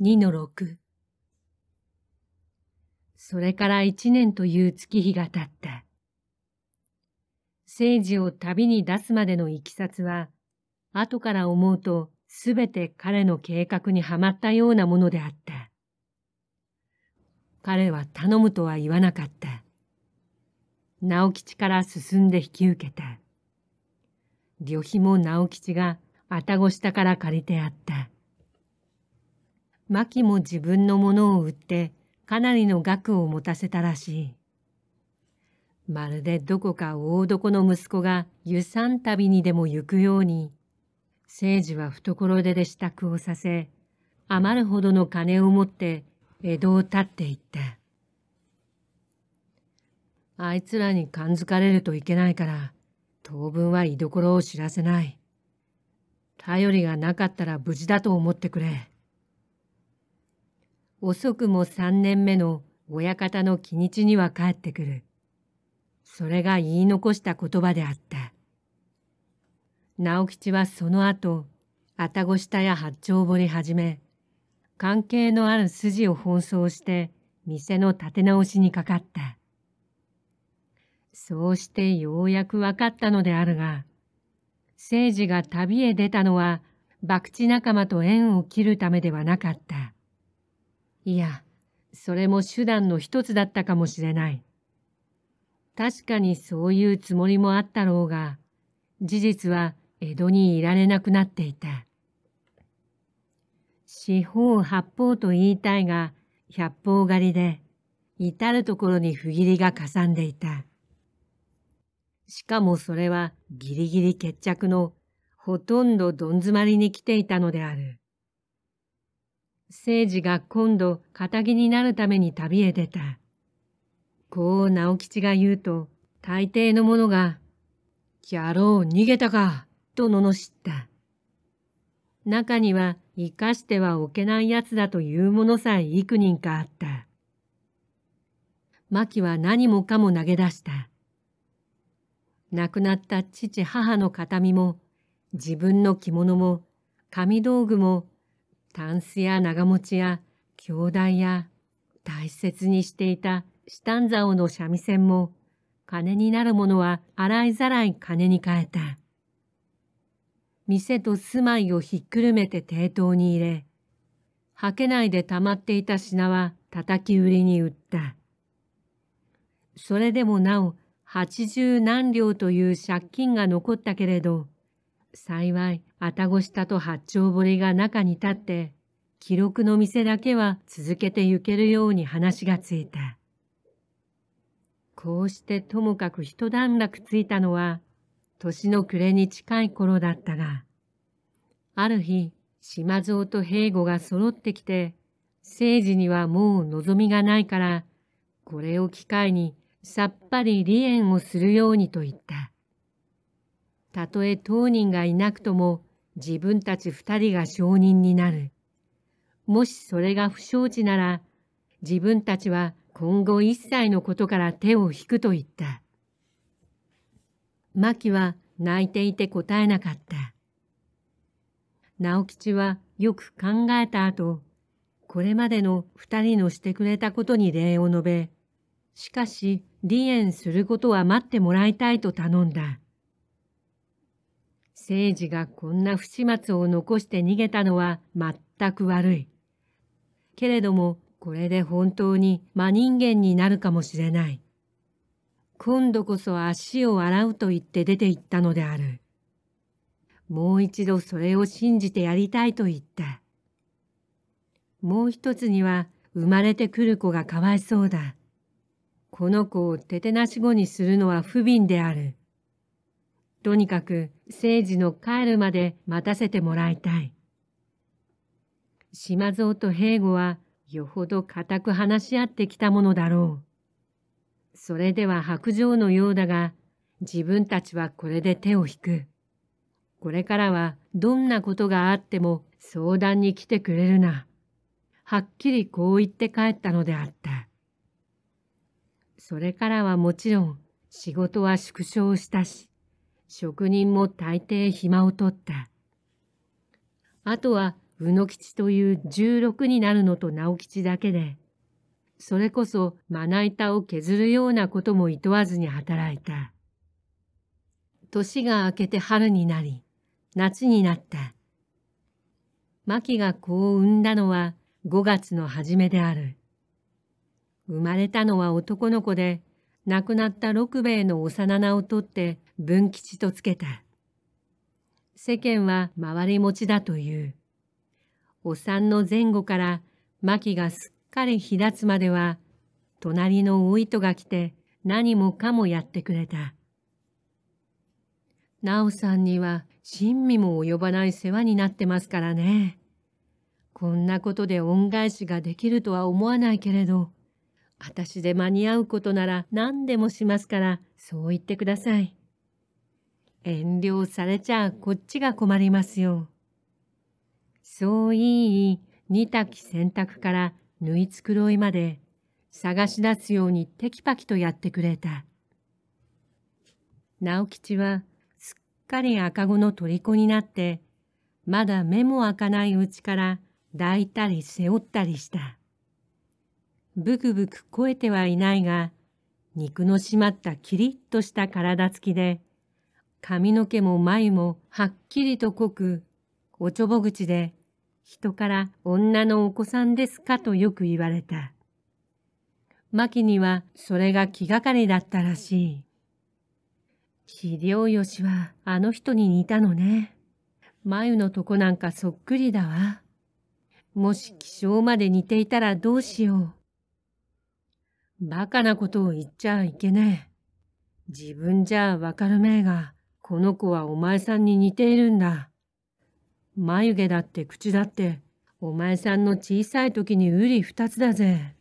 2-6それから一年という月日が経った。政治を旅に出すまでのいきさつは、後から思うとすべて彼の計画にはまったようなものであった。彼は頼むとは言わなかった。直吉から進んで引き受けた。旅費も直吉があたご下から借りてあった。牧も自分のものを売ってかなりの額を持たせたらしい。まるでどこか大床の息子が湯山旅にでも行くように、聖治は懐手で支度をさせ、余るほどの金を持って江戸を立っていった。あいつらに感づかれるといけないから、当分は居所を知らせない。頼りがなかったら無事だと思ってくれ。遅くも三年目の親方の気日には帰ってくる。それが言い残した言葉であった。直吉はその後、愛宕下や八丁堀はじめ、関係のある筋を奔走して、店の立て直しにかかった。そうしてようやくわかったのであるが、政治が旅へ出たのは、博打仲間と縁を切るためではなかった。いや、それも手段の一つだったかもしれない。確かにそういうつもりもあったろうが、事実は江戸にいられなくなっていた。四方八方と言いたいが、百方狩りで、至るところに不義理がかさんでいた。しかもそれはギリギリ決着のほとんどどん詰まりに来ていたのである。聖治が今度仇になるために旅へ出た。こう直吉が言うと、大抵の者が、キャロー逃げたか、と罵った。中には生かしてはおけない奴だというものさえ幾人かあった。キは何もかも投げ出した。亡くなった父母の形見も、自分の着物も、紙道具もタンスや長持ちや兄弟や大切にしていたシタンザオの三味線も金になるものは洗いざらい金に変えた。店と住まいをひっくるめて抵当に入れ、はけないで溜まっていた品は叩き売りに売った。それでもなお八十何両という借金が残ったけれど、幸いあたごしたと八丁堀が中に立って、記録の店だけは続けて行けるように話がついた。こうしてともかく一段落ついたのは、年の暮れに近い頃だったが、ある日、島蔵と平吾が揃ってきて、政治にはもう望みがないから、これを機会にさっぱり離縁をするようにと言った。たとえ当人がいなくとも、自分たち二人が証人になる。もしそれが不承知なら、自分たちは今後一切のことから手を引くと言った。マキは泣いていて答えなかった。直吉はよく考えた後、これまでの二人のしてくれたことに礼を述べ、しかし離縁することは待ってもらいたいと頼んだ。政治がこんな不始末を残して逃げたのは全く悪い。けれども、これで本当に真人間になるかもしれない。今度こそ足を洗うと言って出て行ったのである。もう一度それを信じてやりたいと言った。もう一つには生まれてくる子がかわいそうだ。この子をててなし子にするのは不憫である。とにかく政治の帰るまで待たせてもらいたい。島蔵と平吾はよほど固く話し合ってきたものだろう。それでは白状のようだが、自分たちはこれで手を引く。これからはどんなことがあっても相談に来てくれるな。はっきりこう言って帰ったのであった。それからはもちろん仕事は縮小したし、職人も大抵暇を取った。あとは宇野吉という十六になるのと直吉だけで、それこそまな板を削るようなことも厭わずに働いた。年が明けて春になり、夏になった。牧が子を産んだのは五月の初めである。生まれたのは男の子で、亡くなった六兵衛の幼名を取って文吉とつけた。世間は回り持ちだという。お産の前後から牧がすっかり日立つまでは、隣のお糸が来て何もかもやってくれた。なおさんには親身も及ばない世話になってますからね。こんなことで恩返しができるとは思わないけれど、私で間に合うことなら何でもしますから、そう言ってください。遠慮されちゃこっちが困りますよ。そういい、煮滝き洗濯から縫い繕いまで探し出すようにテキパキとやってくれた。直吉はすっかり赤子の虜になって、まだ目も開かないうちから抱いたり背負ったりした。ブクブク肥えてはいないが、肉の締まったキリッとした体つきで、髪の毛も眉もはっきりと濃く、おちょぼ口で、人から女のお子さんですかとよく言われた。マキにはそれが気がかりだったらしい。よしはあの人に似たのね。眉のとこなんかそっくりだわ。もし気象まで似ていたらどうしよう。バカなことを言っちゃいけねえ。自分じゃわかるめえが、この子はお前さんに似ているんだ。眉毛だって口だって、お前さんの小さい時にうり二つだぜ。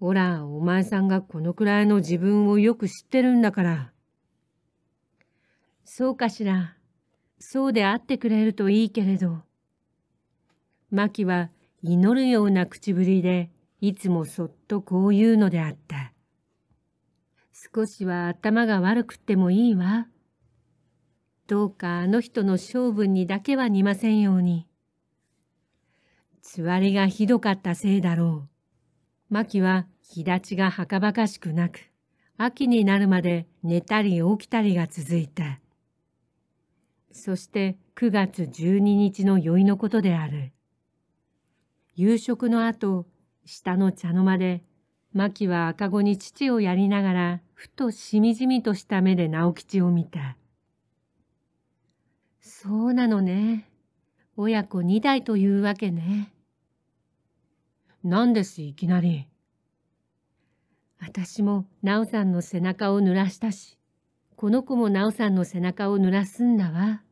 ほら、お前さんがこのくらいの自分をよく知ってるんだから。そうかしら。そうであってくれるといいけれど。マキは祈るような口ぶりで、いつもそっとこう言うのであった。少しは頭が悪くってもいいわ。どうかあの人の性分にだけは似ませんように。つわりがひどかったせいだろう。キは日立ちがはかばかしくなく、秋になるまで寝たり起きたりが続いた。そして9月12日の宵のことである。夕食の後、下の茶の間で、キは赤子に父をやりながら、ふとしみじみとした目で直吉を見た。そうなのね。親子二代というわけね。何ですいきなり。私もなおさんの背中を濡らしたし、この子もなおさんの背中を濡らすんだわ。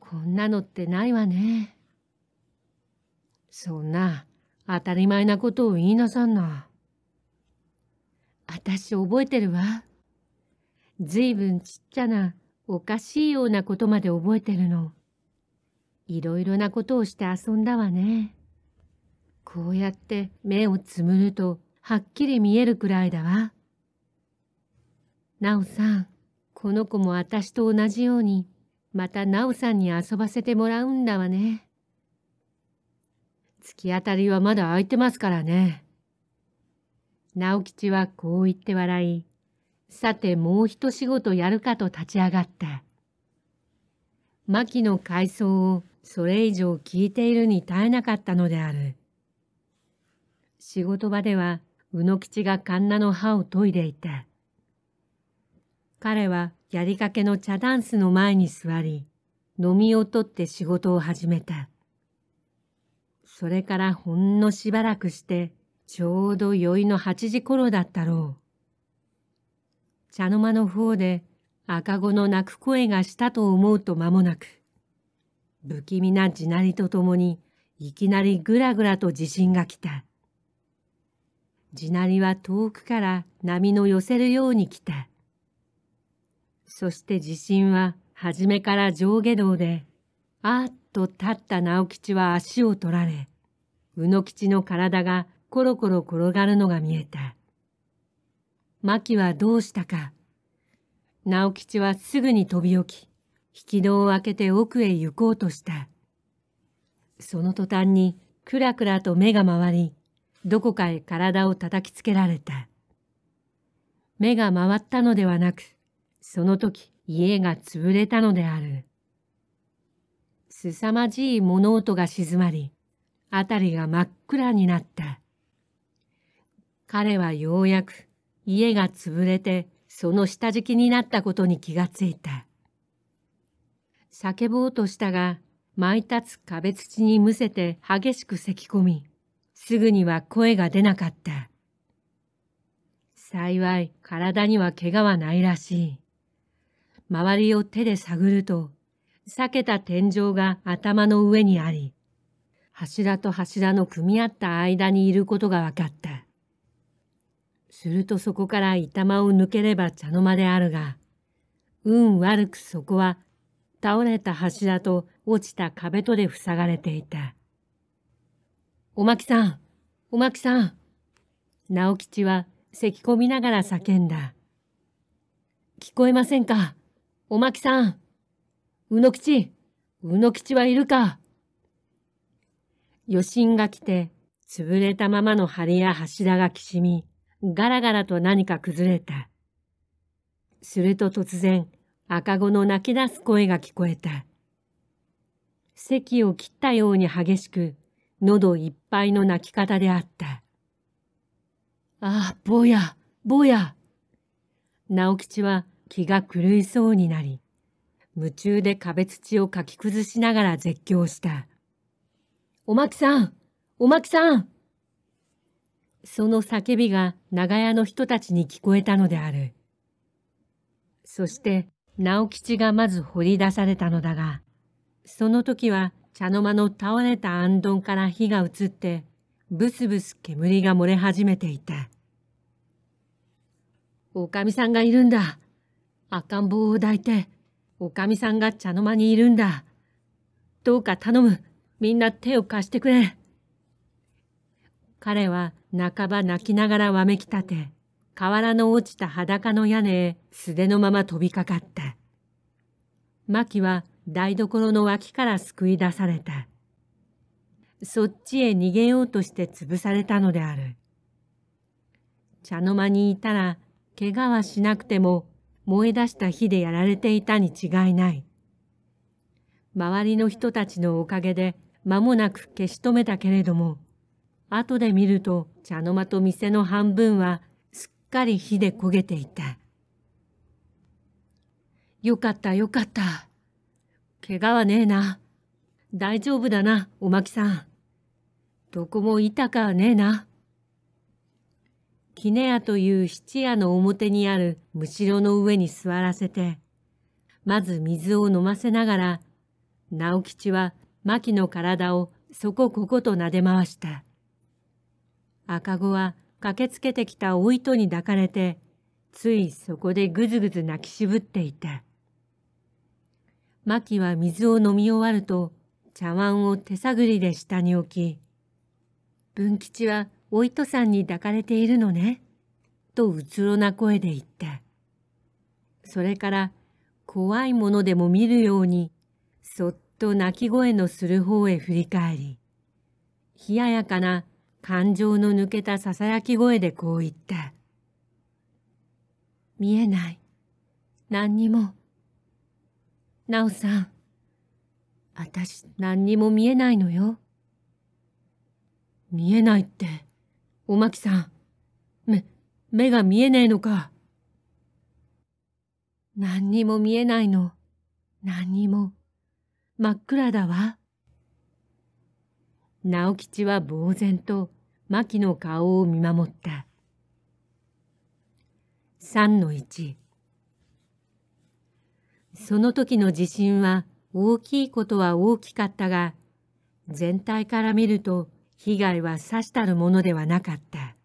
こんなのってないわね。そんな当たり前なことを言いなさんな。あたし覚えてるわ。ずいぶんちっちゃなおかしいようなことまで覚えてるの。いろいろなことをして遊んだわね。こうやって目をつむるとはっきり見えるくらいだわ。なおさん、この子も私と同じように、またなおさんに遊ばせてもらうんだわね。突き当たりはまだ空いてますからね。直吉はこう言って笑い、さてもう一仕事やるかと立ち上がった。牧の回想をそれ以上聞いているに耐えなかったのである。仕事場では、宇野吉がカンナの歯を研いでいた。彼はやりかけの茶ダンスの前に座り、飲みを取って仕事を始めた。それからほんのしばらくして、ちょうど宵の八時頃だったろう。茶の間の方で赤子の泣く声がしたと思うと間もなく、不気味な地鳴りとともに、いきなりぐらぐらと地震が来た。地鳴りは遠くから波の寄せるように来た。そして地震は初めから上下動で、あっと立った直吉は足を取られ、宇野吉の体がコロコロ転がるのが見えた。キはどうしたか。直吉はすぐに飛び起き、引き戸を開けて奥へ行こうとした。その途端に、くらくらと目が回り、どこかへ体を叩きつけられた。目が回ったのではなく、その時家が潰れたのである。凄まじい物音が静まり、辺りが真っ暗になった。彼はようやく家が潰れてその下敷きになったことに気がついた。叫ぼうとしたが、舞い立つ壁土にむせて激しく咳き込み、すぐには声が出なかった。幸い体には怪我はないらしい。周りを手で探ると、裂けた天井が頭の上にあり、柱と柱の組み合った間にいることが分かった。するとそこから板間を抜ければ茶の間であるが、運悪くそこは倒れた柱と落ちた壁とで塞がれていた。おまきさん、おまきさん。直吉は咳き込みながら叫んだ。聞こえませんかおまきさん。うの吉、うの吉はいるか余震が来て、潰れたままの梁や柱がきしみ、ガラガラと何か崩れた。すると突然、赤子の泣き出す声が聞こえた。咳を切ったように激しく、喉いっぱいの泣き方であった。ああ、坊や、坊や。直吉は気が狂いそうになり、夢中で壁土をかき崩しながら絶叫した。おまきさんおまきさんその叫びが長屋の人たちに聞こえたのである。そして直吉がまず掘り出されたのだが、その時は茶の間の倒れたあんどんから火が移って、ブスブス煙が漏れ始めていた。おかみさんがいるんだ。赤ん坊を抱いて、おかみさんが茶の間にいるんだ。どうか頼む。みんな手を貸してくれ。彼は半ば泣きながらわめきたて、瓦の落ちた裸の屋根へ素手のまま飛びかかった。マキは台所の脇から救い出された。そっちへ逃げようとして潰されたのである。茶の間にいたら、怪我はしなくても燃え出した火でやられていたに違いない。周りの人たちのおかげで間もなく消し止めたけれども、後で見ると茶の間と店の半分はすっかり火で焦げていた。よかったよかった。怪我はねえな。大丈夫だな、おまきさん。どこもいたかはねえな。キネ屋という質屋の表にあるむしろの上に座らせて、まず水を飲ませながら、直吉は牧の体をそこここと撫で回した。赤子は駆けつけてきたお糸に抱かれて、ついそこでぐずぐず泣きしぶっていた。キは水を飲み終わると、茶碗を手探りで下に置き、文吉はお糸さんに抱かれているのね、とうつろな声で言った。それから怖いものでも見るように、そっと泣き声のする方へ振り返り、冷ややかな感情の抜けたささやき声でこう言った。見えない。何にも。なおさん、あたし何にも見えないのよ。見えないって、おまきさん、め、目が見えねえのか。何にも見えないの。何にも。真っ暗だわ。直吉は呆然と牧の顔を見守った。三の一。その時の地震は大きいことは大きかったが、全体から見ると被害はさしたるものではなかった。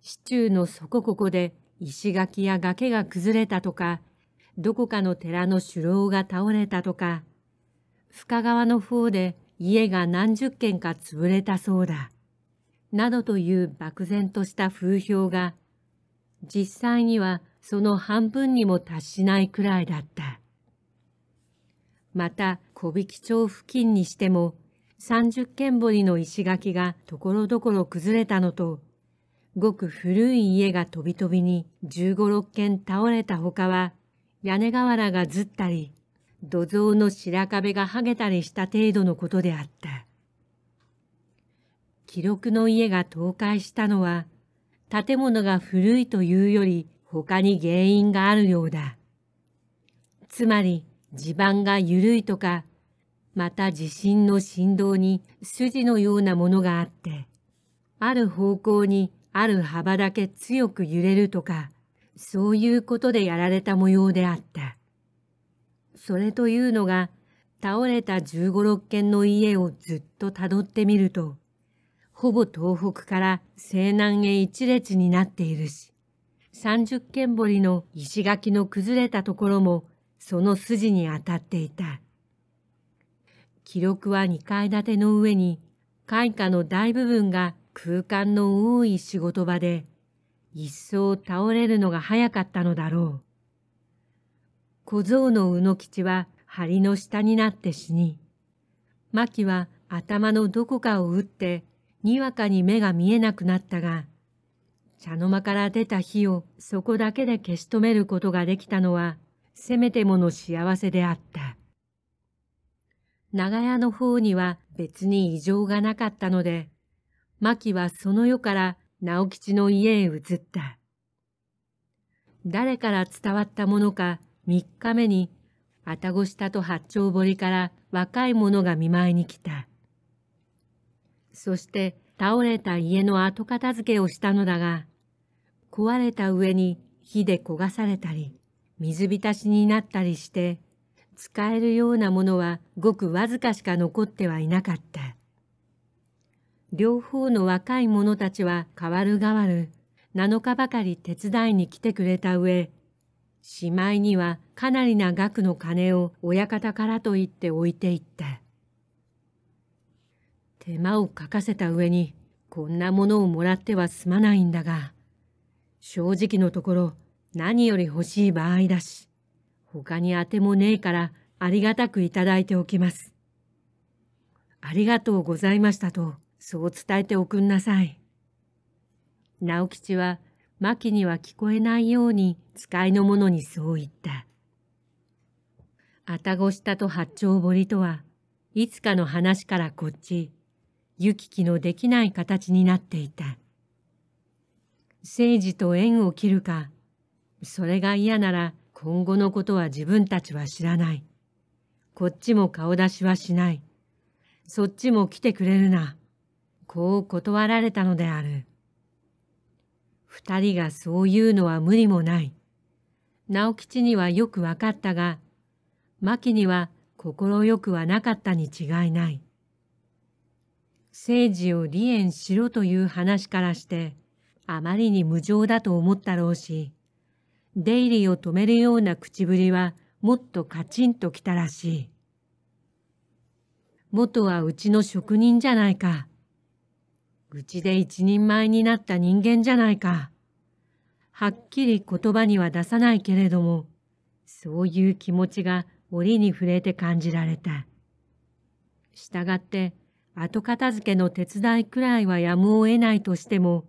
市中のそこここで石垣や崖が崩れたとか、どこかの寺の首楼が倒れたとか、深川の方で家が何十軒か潰れたそうだ。などという漠然とした風評が、実際にはその半分にも達しないくらいだった。また、小引町付近にしても、三十軒堀の石垣がところどころ崩れたのと、ごく古い家がとびとびに十五六軒倒れたほかは、屋根瓦がずったり、土蔵の白壁が剥げたりした程度のことであった。記録の家が倒壊したのは、建物が古いというより他に原因があるようだ。つまり地盤が緩いとか、また地震の振動に筋のようなものがあって、ある方向にある幅だけ強く揺れるとか、そういうことでやられた模様であった。それというのが、倒れた15、6軒の家をずっとたどってみると、ほぼ東北から西南へ一列になっているし、30軒堀の石垣の崩れたところもその筋に当たっていた。記録は2階建ての上に、開花の大部分が空間の多い仕事場で、一層倒れるのが早かったのだろう。小僧の卯吉は梁の下になって死に、牧は頭のどこかを打って、にわかに目が見えなくなったが、茶の間から出た火をそこだけで消し止めることができたのは、せめてもの幸せであった。長屋の方には別に異常がなかったので、牧はその世から直吉の家へ移った。誰から伝わったものか、3日目に愛宕下と八丁堀から若い者が見舞いに来た。そして倒れた家の後片付けをしたのだが、壊れた上に火で焦がされたり、水浸しになったりして、使えるようなものはごくわずかしか残ってはいなかった。両方の若い者たちは代わる代わる7日ばかり手伝いに来てくれた上、しまいにはかなりな額の金を親方からと言って置いていった。手間をかかせた上にこんなものをもらってはすまないんだが、正直のところ何より欲しい場合だし、他にあてもねえからありがたくいただいておきます。ありがとうございましたと、そう伝えておくんなさい。直吉はマキには聞こえないように使いの者にそう言った。あたごしたと八丁堀とはいつかの話からこっち、行き来のできない形になっていた。政治と縁を切るか、それが嫌なら今後のことは自分たちは知らない。こっちも顔出しはしない。そっちも来てくれるな。こう断られたのである。二人がそう言うのは無理もない。直吉にはよくわかったが、牧には快くはなかったに違いない。政治を離縁しろという話からして、あまりに無情だと思ったろうし、出入りを止めるような口ぶりはもっとカチンときたらしい。元はうちの職人じゃないか。愚痴で一人前になった人間じゃないか。はっきり言葉には出さないけれども、そういう気持ちが折に触れて感じられた。したがって後片付けの手伝いくらいはやむを得ないとしても、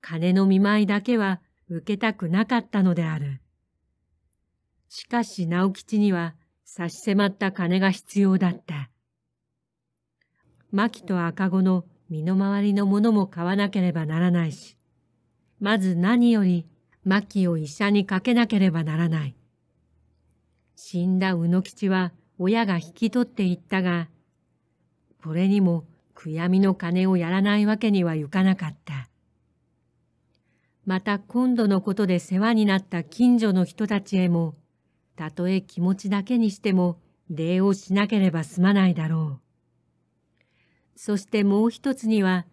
金の見舞いだけは受けたくなかったのである。しかし直吉には差し迫った金が必要だった。牧と赤子の身の回りのものも買わなければならないし、まず何より、牧を医者にかけなければならない。死んだ宇野吉は親が引き取っていったが、これにも悔やみの金をやらないわけにはいかなかった。また今度のことで世話になった近所の人たちへも、たとえ気持ちだけにしても礼をしなければ済まないだろう。そしてもう一つには、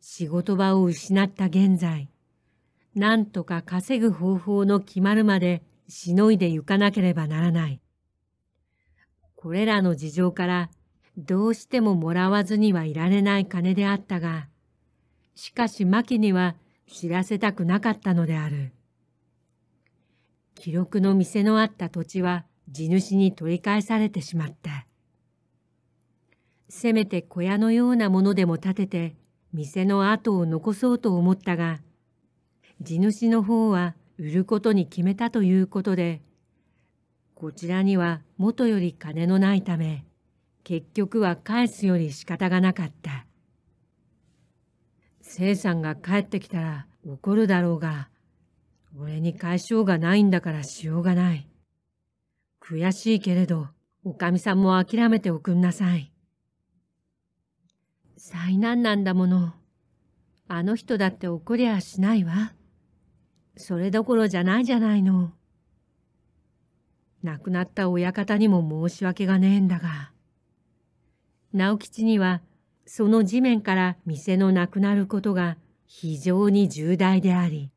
仕事場を失った現在、なんとか稼ぐ方法の決まるまでしのいでゆかなければならない。これらの事情から、どうしてももらわずにはいられない金であったが、しかし牧には知らせたくなかったのである。記録の店のあった土地は地主に取り返されてしまった。せめて小屋のようなものでも建てて店の跡を残そうと思ったが地主の方は売ることに決めたということでこちらには元より金のないため結局は返すより仕方がなかった生さんが帰ってきたら怒るだろうが俺に解消がないんだからしようがない悔しいけれどおかみさんも諦めておくんなさい災難なんだもの。あの人だって怒りゃしないわ。それどころじゃないじゃないの。亡くなった親方にも申し訳がねえんだが。直吉には、その地面から店のなくなることが非常に重大であり、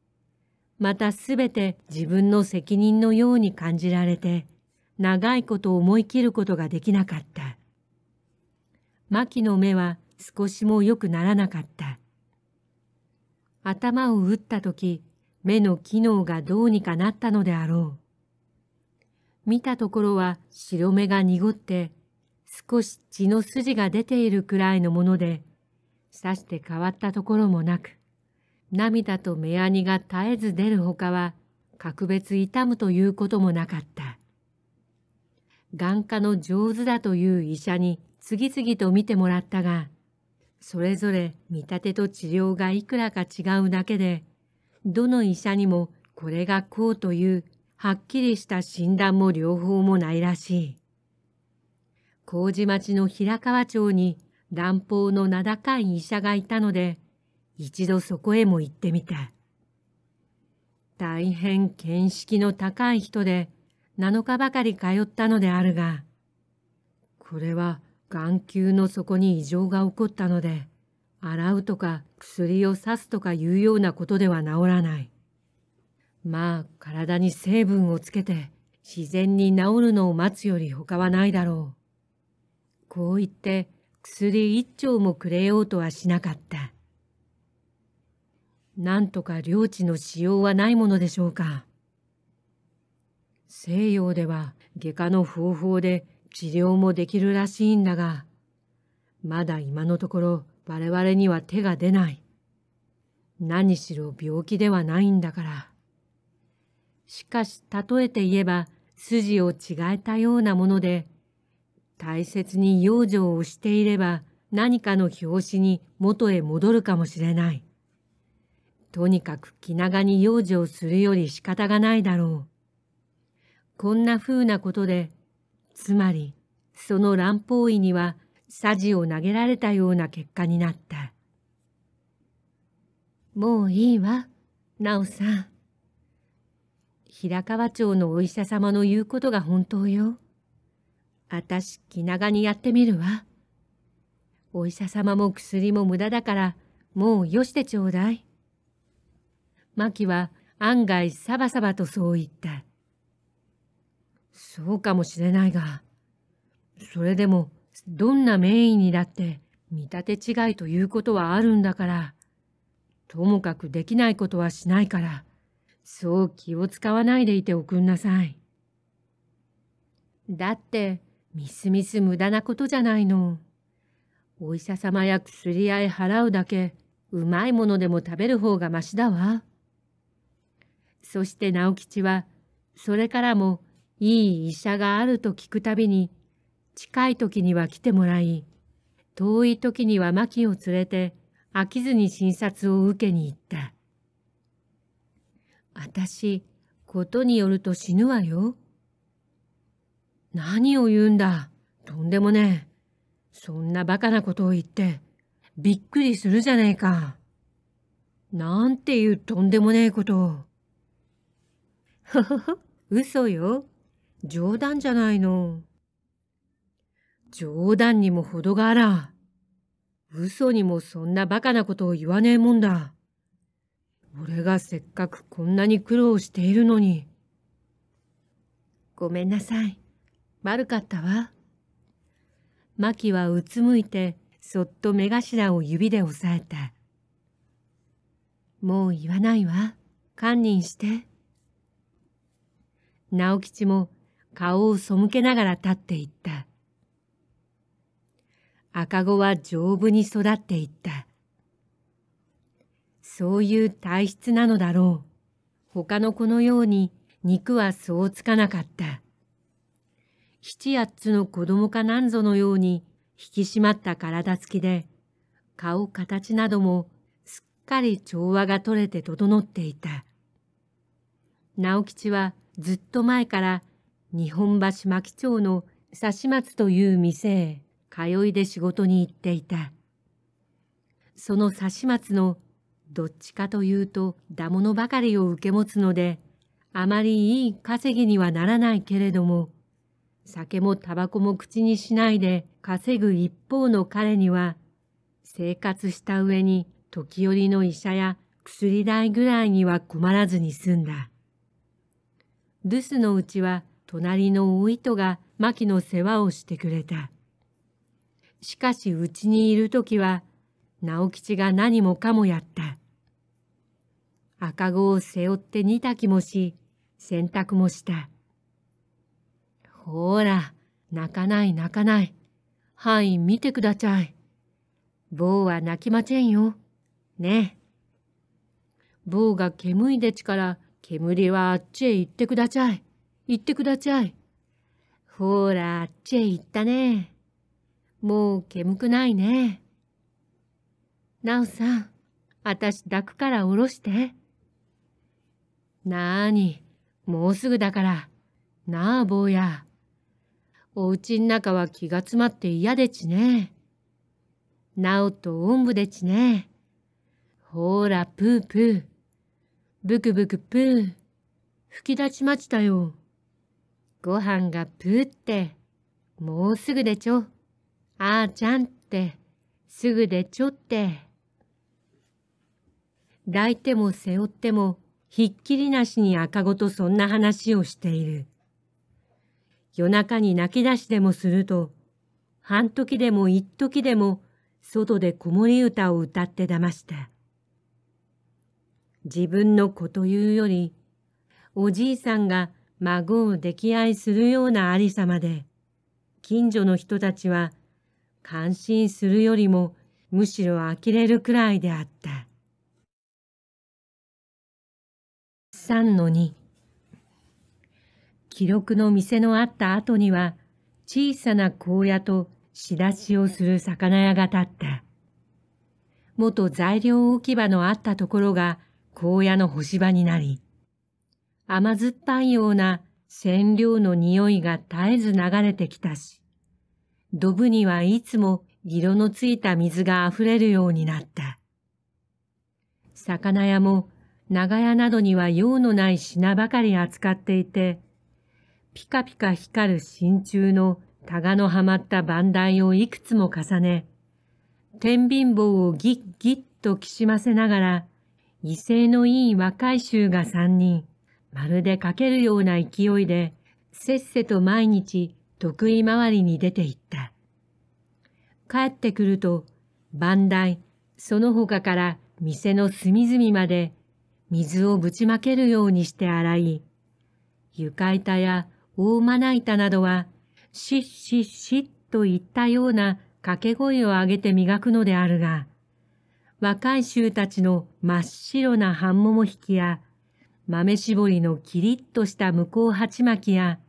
またすべて自分の責任のように感じられて、長いこと思い切ることができなかった。牧の目は少しも良くならなかった。頭を打った時、目の機能がどうにかなったのであろう。見たところは白目が濁って、少し血の筋が出ているくらいのもので、さして変わったところもなく、涙と目やにが絶えず出るほかは、格別痛むということもなかった。眼科の上手だという医者に次々と見てもらったが、それぞれ見立てと治療がいくらか違うだけで、どの医者にもこれがこうというはっきりした診断も両方もないらしい。麹町の平川町に南方の名高い医者がいたので、一度そこへも行ってみた。大変見識の高い人で、7日ばかり通ったのであるが、これは眼球の底に異常が起こったので洗うとか薬を刺すとかいうようなことでは治らないまあ体に成分をつけて自然に治るのを待つより他はないだろうこう言って薬一丁もくれようとはしなかったなんとか領地の使用はないものでしょうか西洋では外科の方法で治療もできるらしいんだが、まだ今のところ我々には手が出ない。何しろ病気ではないんだから。しかし例えて言えば筋を違えたようなもので、大切に養生をしていれば何かの拍子に元へ戻るかもしれない。とにかく気長に養生するより仕方がないだろう。こんな風なことでつまりその乱方位にはさじを投げられたような結果になったもういいわナオさん平川町のお医者様の言うことが本当よあたし気長にやってみるわお医者様も薬も無駄だからもうよしてちょうだいマキは案外サバサバとそう言ったそうかもしれないが、それでもどんな名医にだって見立て違いということはあるんだから、ともかくできないことはしないから、そう気を使わないでいておくんなさい。だって、みすみす無駄なことじゃないの。お医者様や薬屋へ払うだけ、うまいものでも食べる方がましだわ。そして直吉は、それからもいい医者があると聞くたびに、近い時には来てもらい、遠い時にはキを連れて、飽きずに診察を受けに行った。私、ことによると死ぬわよ。何を言うんだ。とんでもねえ。そんなバカなことを言って、びっくりするじゃねえか。なんていうとんでもねえことを。ほほほ、嘘よ。冗談じゃないの。冗談にも程があら。嘘にもそんなバカなことを言わねえもんだ。俺がせっかくこんなに苦労しているのに。ごめんなさい。悪かったわ。マキはうつむいて、そっと目頭を指で押さえた。もう言わないわ。堪忍して。直吉も顔を背けながら立っていった。赤子は丈夫に育っていった。そういう体質なのだろう。他の子のように肉はそうつかなかった。七八つの子供かなんぞのように引き締まった体つきで、顔形などもすっかり調和が取れて整っていた。直吉はずっと前から日本橋牧町の指松という店へ通いで仕事に行っていた。その指松のどっちかというとものばかりを受け持つので、あまりいい稼ぎにはならないけれども、酒もタバコも口にしないで稼ぐ一方の彼には、生活した上に時折の医者や薬代ぐらいには困らずに済んだ。留守のうちは隣のお糸が牧の世話をしてくれた。しかしうちにいる時は直吉が何もかもやった。赤子を背負って煮炊きもし洗濯もした。ほら泣かない泣かない。はい、見てください。坊は泣きませんよ。ね坊が煙でちから煙はあっちへ行ってください。行ってくだゃい。ほら、あっちへ行ったね。もう煙くないね。なおさん、あたし抱くから下ろして。なーに、もうすぐだから。なあ、坊や。お家ん中は気が詰まって嫌でちね。なおとおんぶでちね。ほーら、ぷーぷー。ぶくぶくぷー。吹き出ちまちたよ。ご飯がぷーって、もうすぐでちょ。あーちゃんって、すぐでちょって。抱いても背負っても、ひっきりなしに赤子とそんな話をしている。夜中に泣き出しでもすると、半時でも一時でも、外で子守歌を歌ってだました。自分の子というより、おじいさんが孫を溺愛するようなありさまで、近所の人たちは感心するよりもむしろ呆れるくらいであった。三の二。記録の店のあった後には小さな荒野と仕出しをする魚屋が立った。元材料置き場のあったところが荒野の干し場になり、甘酸っぱいような染料の匂いが絶えず流れてきたし、ドブにはいつも色のついた水が溢れるようになった。魚屋も長屋などには用のない品ばかり扱っていて、ピカピカ光る真鍮のタガのはまった番台をいくつも重ね、天秤棒をギッギッときしませながら、威勢のいい若い衆が三人、まるでかけるような勢いで、せっせと毎日得意回りに出て行った。帰ってくると、番台、その他から店の隅々まで水をぶちまけるようにして洗い、床板や大まな板などは、しっしっしっといったような掛け声を上げて磨くのであるが、若い衆たちの真っ白な半桃引きや、豆絞りのキリッとした向こう鉢巻きや、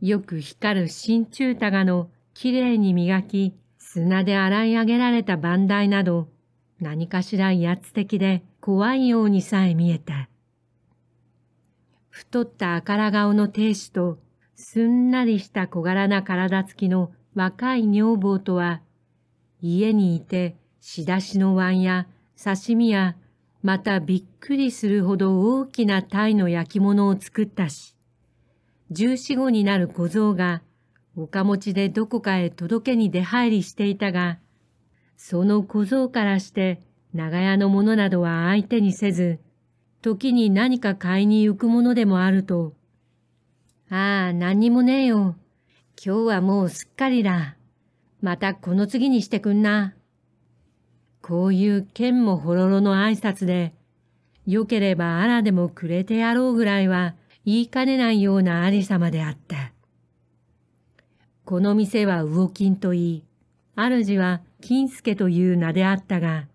よく光る真鍮タがのきれいに磨き、砂で洗い上げられた番台など、何かしら威圧的で怖いようにさえ見えた。太った赤ら顔の亭主と、すんなりした小柄な体つきの若い女房とは、家にいて仕出しのワンや刺身やまたびっくりするほど大きな鯛の焼き物を作ったし、十四五になる小僧が、岡持ちでどこかへ届けに出入りしていたが、その小僧からして長屋のものなどは相手にせず、時に何か買いに行くものでもあると、ああ、何にもねえよ。今日はもうすっかりだ。またこの次にしてくんな。こういう剣もほろろの挨拶で、良ければあらでもくれてやろうぐらいは言いかねないようなありさまであった。この店は魚金といい、主は金助という名であったが、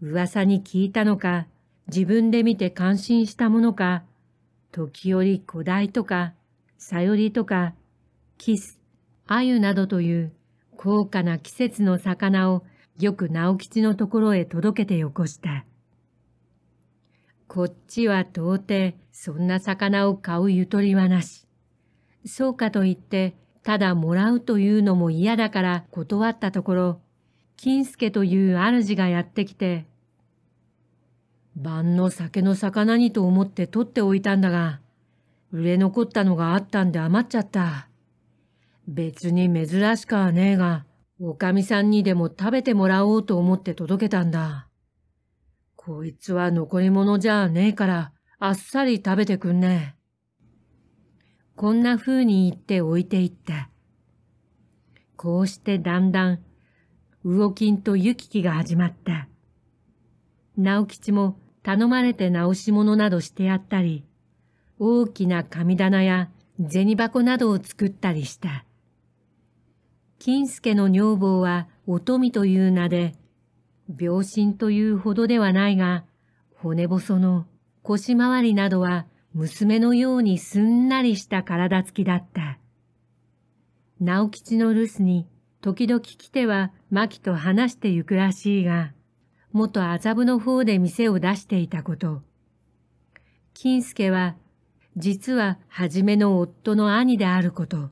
噂に聞いたのか、自分で見て感心したものか、時折古代とか、さよりとか、キス、鮎などという高価な季節の魚をよく直吉のところへ届けてよこした。こっちは到底そんな魚を買うゆとりはなし。そうかと言って、ただもらうというのも嫌だから断ったところ、金助という主がやってきて、晩の酒の魚にと思って取っておいたんだが、売れ残ったのがあったんで余っちゃった。別に珍しくはねえが、おかみさんにでも食べてもらおうと思って届けたんだ。こいつは残り物じゃねえから、あっさり食べてくんねえ。こんな風に言って置いていって。こうしてだんだん、魚金と湯ききが始まった。直吉も頼まれて直し物などしてやったり、大きな神棚や銭箱などを作ったりした。金助の女房はお富という名で、病身というほどではないが、骨細の腰回りなどは娘のようにすんなりした体つきだった。直吉の留守に時々来ては牧と話してゆくらしいが、元麻布の方で店を出していたこと。金助は、実は初めの夫の兄であること。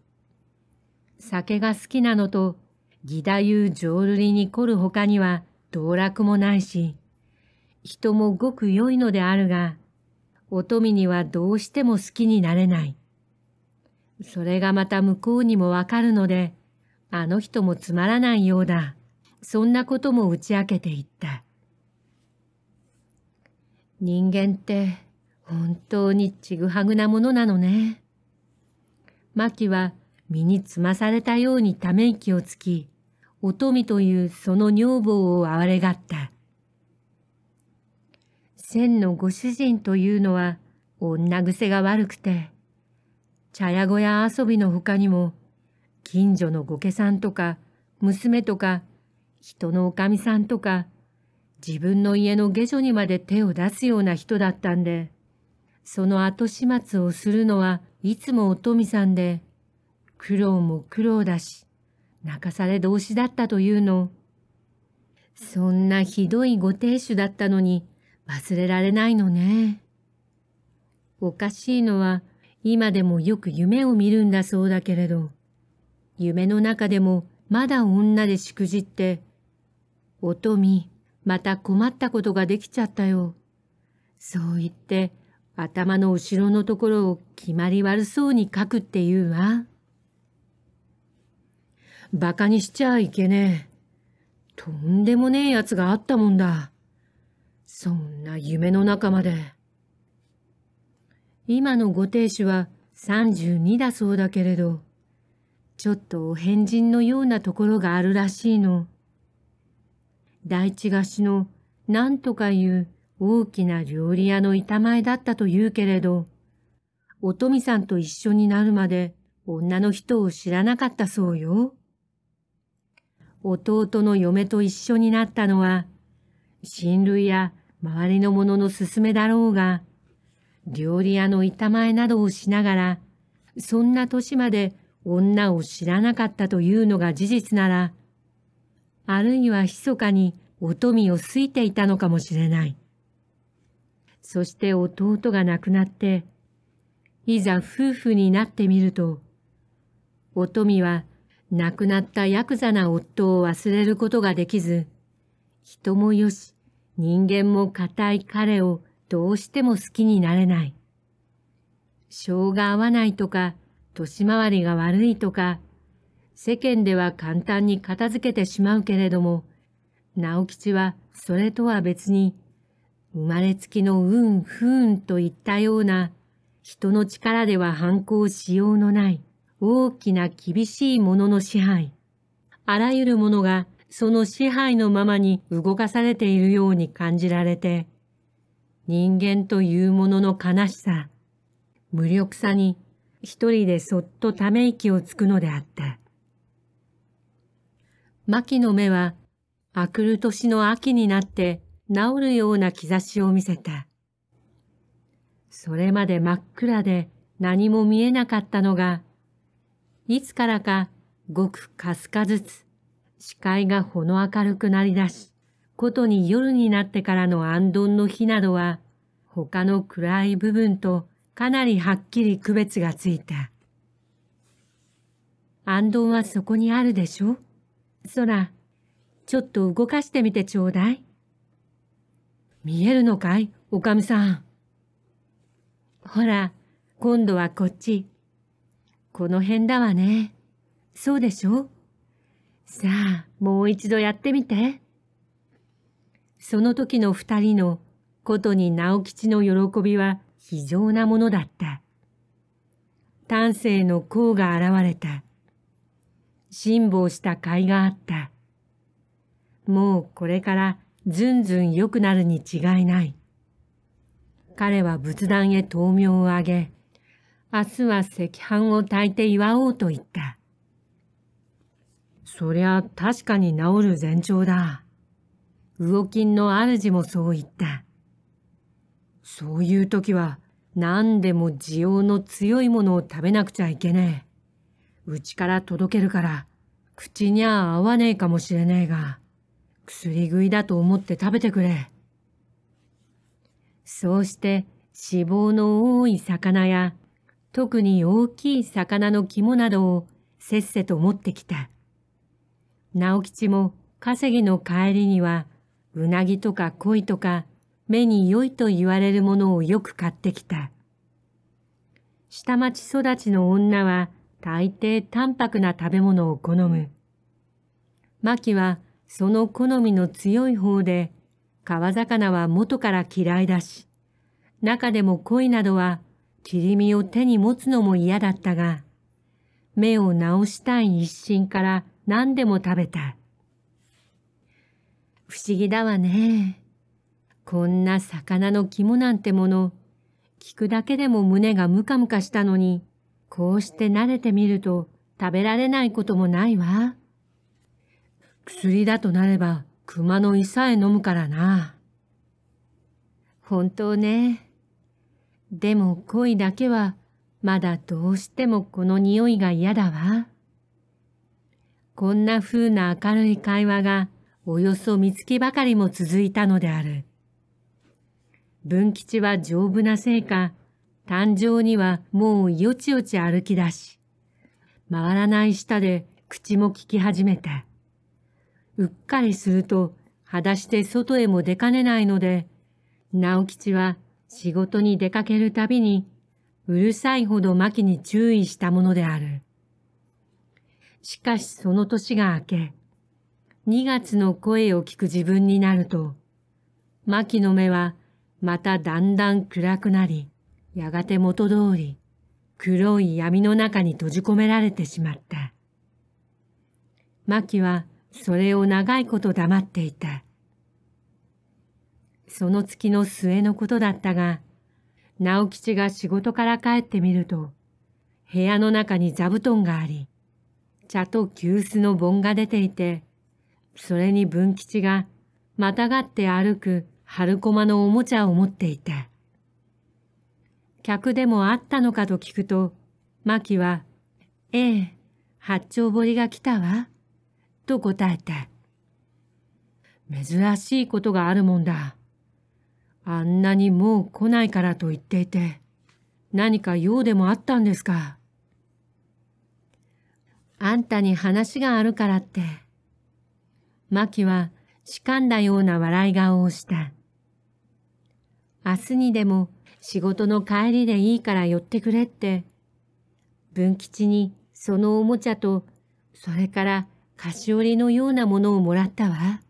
酒が好きなのと、義太夫浄瑠璃に凝る他には道楽もないし、人もごく良いのであるが、乙女にはどうしても好きになれない。それがまた向こうにもわかるので、あの人もつまらないようだ。そんなことも打ち明けていった。人間って本当にちぐはぐなものなのね。マキは身につまされたようにため息をつき、おとみというその女房をあわれがった。千のご主人というのは女癖が悪くて、茶屋小屋遊びの他にも、近所のご家さんとか、娘とか、人のおかみさんとか、自分の家の下女にまで手を出すような人だったんで、その後始末をするのはいつもおとみさんで、苦労も苦労だし、泣かされ同士だったというの。そんなひどいご亭主だったのに忘れられないのね。おかしいのは今でもよく夢を見るんだそうだけれど、夢の中でもまだ女でしくじって、おとみ、また困ったことができちゃったよ。そう言って頭の後ろのところを決まり悪そうに書くって言うわ。馬鹿にしちゃいけねえ。とんでもねえ奴があったもんだ。そんな夢の中まで。今のご亭主は32だそうだけれど、ちょっとお変人のようなところがあるらしいの。大地菓子の何とかいう大きな料理屋の板前だったと言うけれど、おとみさんと一緒になるまで女の人を知らなかったそうよ。弟の嫁と一緒になったのは、親類や周りの者の勧めだろうが、料理屋の板前などをしながら、そんな年まで女を知らなかったというのが事実なら、あるいは密かにお富を好いていたのかもしれない。そして弟が亡くなって、いざ夫婦になってみると、お富は亡くなったヤクザな夫を忘れることができず、人もよし、人間も固い彼をどうしても好きになれない。性が合わないとか、年回りが悪いとか、世間では簡単に片付けてしまうけれども、直吉はそれとは別に、生まれつきの運不運といったような、人の力では反抗しようのない、大きな厳しいものの支配。あらゆるものがその支配のままに動かされているように感じられて、人間というものの悲しさ、無力さに一人でそっとため息をつくのであった。牧の目は、あくる年の秋になって治るような兆しを見せた。それまで真っ暗で何も見えなかったのが、いつからかごくかすかずつ視界がほの明るくなりだし、ことに夜になってからの暗頓の日などは、他の暗い部分とかなりはっきり区別がついた。暗頓はそこにあるでしょ空、ちょっと動かしてみてちょうだい。見えるのかいおかみさん。ほら、今度はこっち。この辺だわね。そうでしょさあ、もう一度やってみて。その時の二人のことに直吉の喜びは非常なものだった。丹精の功が現れた。辛抱した甲斐があった。もうこれからずんずん良くなるに違いない。彼は仏壇へ灯明をあげ、明日は赤飯を炊いて祝おうと言った。そりゃ確かに治る前兆だ。魚金の主もそう言った。そういう時は何でも需要の強いものを食べなくちゃいけねえ。うちから届けるから、口にゃ合わねえかもしれねえが、薬食いだと思って食べてくれ。そうして脂肪の多い魚や特に大きい魚の肝などをせっせと持ってきた。直吉も稼ぎの帰りには、うなぎとか鯉とか、目に良いと言われるものをよく買ってきた。下町育ちの女は大抵淡白な食べ物を好む。牧はその好みの強い方で、川魚は元から嫌いだし、中でも鯉などは切り身を手に持つのも嫌だったが、目を治したい一心から何でも食べた。不思議だわね。こんな魚の肝なんてもの、聞くだけでも胸がムカムカしたのに、こうして慣れてみると食べられないこともないわ。薬だとなれば熊の胃さえ飲むからな。本当ね。でも恋だけはまだどうしてもこの匂いが嫌だわ。こんな風な明るい会話がおよそ三月ばかりも続いたのである。文吉は丈夫なせいか、誕生にはもうよちよち歩き出し、回らない舌で口も聞き始めた。うっかりすると、裸足で外へも出かねないので、直吉は仕事に出かけるたびに、うるさいほどマキに注意したものである。しかしその年が明け、2月の声を聞く自分になると、マキの目はまただんだん暗くなり、やがて元通り、黒い闇の中に閉じ込められてしまった。マキはそれを長いこと黙っていた。その月の末のことだったが、直吉が仕事から帰ってみると、部屋の中に座布団があり、茶と急須の盆が出ていて、それに文吉がまたがって歩く春駒のおもちゃを持っていた。客でもあったのかと聞くと、牧は、ええ、八丁堀が来たわ、と答えた。珍しいことがあるもんだ。あんなにもう来ないからと言っていて、何か用でもあったんですか。あんたに話があるからって。マキはしかんだような笑い顔をした。明日にでも仕事の帰りでいいから寄ってくれって。文吉にそのおもちゃと、それから菓子折りのようなものをもらったわ。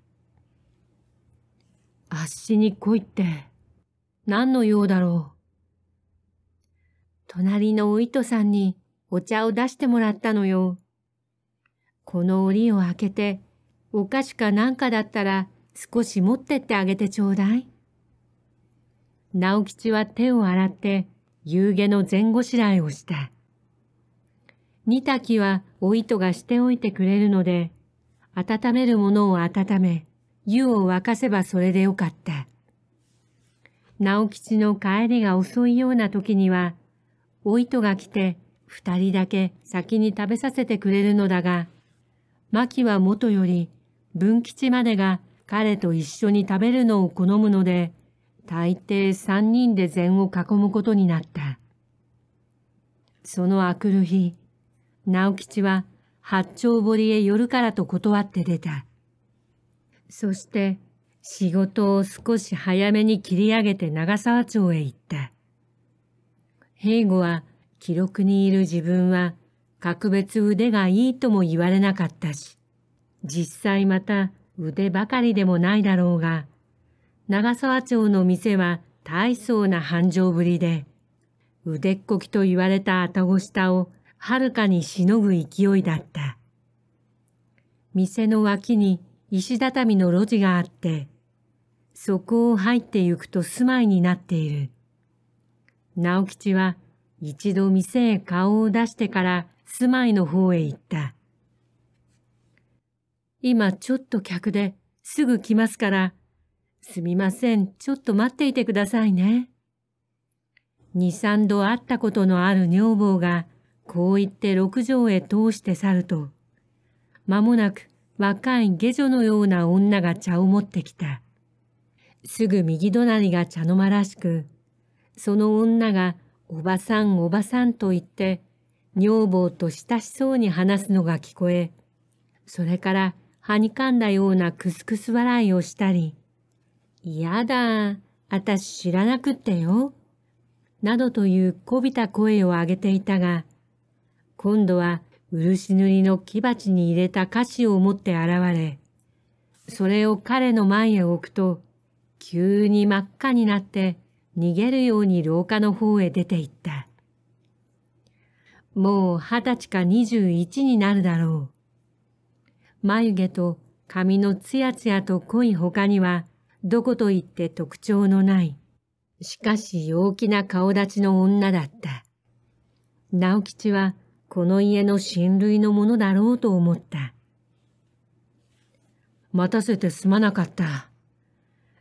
あっしに来いって。何の用だろう。隣のお糸さんにお茶を出してもらったのよ。この檻を開けて、お菓子かなんかだったら少し持ってってあげてちょうだい。直吉は手を洗って夕げの前後しらいをした。煮炊きはお糸がしておいてくれるので、温めるものを温め、湯を沸かせばそれでよかった。直吉の帰りが遅いような時には、お糸が来て二人だけ先に食べさせてくれるのだが、牧はもとより文吉までが彼と一緒に食べるのを好むので、大抵三人で禅を囲むことになった。そのあくる日、直吉は八丁堀へ寄るからと断って出た。そして仕事を少し早めに切り上げて長沢町へ行った。平吾は記録にいる自分は格別腕がいいとも言われなかったし、実際また腕ばかりでもないだろうが、長沢町の店は大層な繁盛ぶりで、腕っこきと言われた頭ご下をはるかにしのぐ勢いだった。店の脇に石畳の路地があって、そこを入ってゆくと住まいになっている。直吉は一度店へ顔を出してから住まいの方へ行った。今ちょっと客ですぐ来ますから、すみません、ちょっと待っていてくださいね。二三度会ったことのある女房が、こう言って六畳へ通して去ると、間もなく若い下女のような女が茶を持ってきた。すぐ右隣が茶の間らしく、その女がおばさんおばさんと言って、女房と親しそうに話すのが聞こえ、それからはにかんだようなクスクス笑いをしたり、嫌だ、あたし知らなくってよ、などというこびた声を上げていたが、今度は漆塗りの木鉢に入れた菓子を持って現れ、それを彼の前へ置くと、急に真っ赤になって逃げるように廊下の方へ出て行った。もう二十歳か二十一になるだろう。眉毛と髪のつやつやと濃い他には、どこと言って特徴のない、しかし陽気な顔立ちの女だった。直吉は、この家の親類のものだろうと思った。待たせてすまなかった。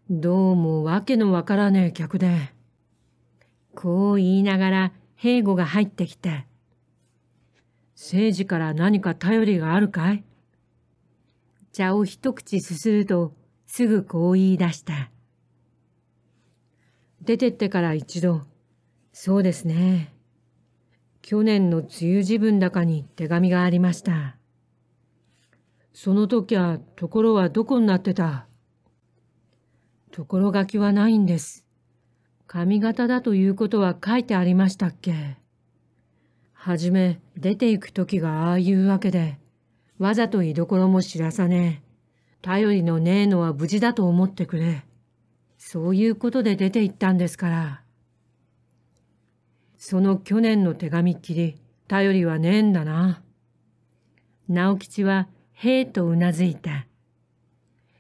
どうもわけのわからねえ客で。こう言いながら兵庫が入ってきて。政治から何か頼りがあるかい茶を一口すするとすぐこう言い出した。出てってから一度、そうですね。去年の梅雨時分だかに手紙がありました。その時はところはどこになってたところきはないんです。髪型だということは書いてありましたっけはじめ出て行く時がああいうわけで、わざと居所も知らさねえ。頼りのねえのは無事だと思ってくれ。そういうことで出て行ったんですから。その去年の手紙っきり、頼りはねえんだな。直吉は、へえとうなずいた。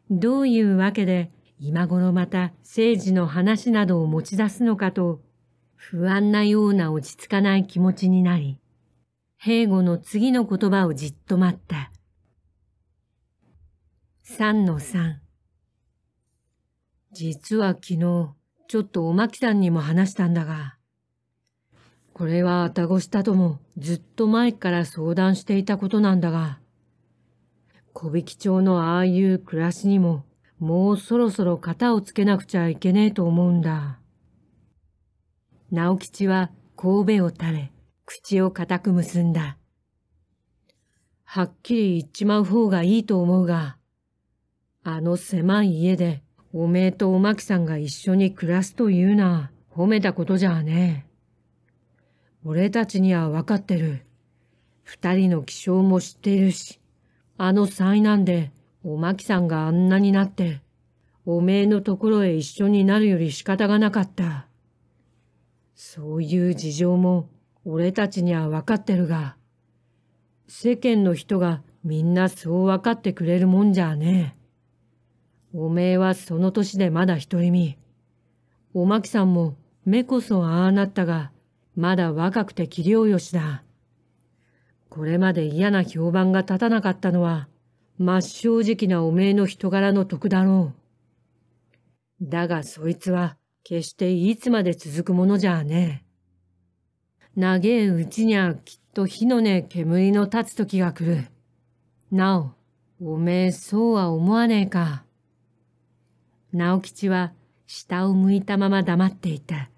どういうわけで今頃また政治の話などを持ち出すのかと、不安なような落ち着かない気持ちになり、平吾の次の言葉をじっと待った。三の三。実は昨日、ちょっとおまきさんにも話したんだが、これはあたごしたともずっと前から相談していたことなんだが、小引町のああいう暮らしにももうそろそろ型をつけなくちゃいけねえと思うんだ。直吉は神戸を垂れ、口を固く結んだ。はっきり言っちまう方がいいと思うが、あの狭い家でおめえとおまきさんが一緒に暮らすというな、褒めたことじゃねえ。俺たちにはわかってる。二人の気性も知っているし、あの災難でおまきさんがあんなになって、おめえのところへ一緒になるより仕方がなかった。そういう事情も俺たちにはわかってるが、世間の人がみんなそうわかってくれるもんじゃねえ。おめえはその年でまだ独り身。おまきさんも目こそああなったが、まだ若くて器量よしだ。これまで嫌な評判が立たなかったのは、真っ正直なおめえの人柄の得だろう。だがそいつは決していつまで続くものじゃあねえ。長えうちにゃきっと火のねえ煙の立つ時が来る。なお、おめえそうは思わねえか。直吉は下を向いたまま黙っていた。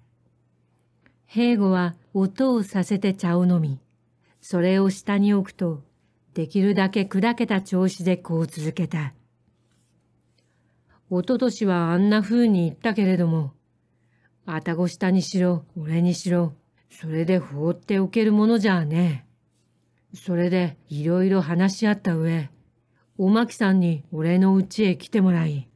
平吾は音をさせて茶を飲み、それを下に置くとできるだけ砕けた調子でこう続けた。おととしはあんな風に言ったけれども、あたごしたにしろ、俺にしろ、それで放っておけるものじゃねえ。それでいろいろ話し合った上、おまきさんに俺の家へ来てもらい、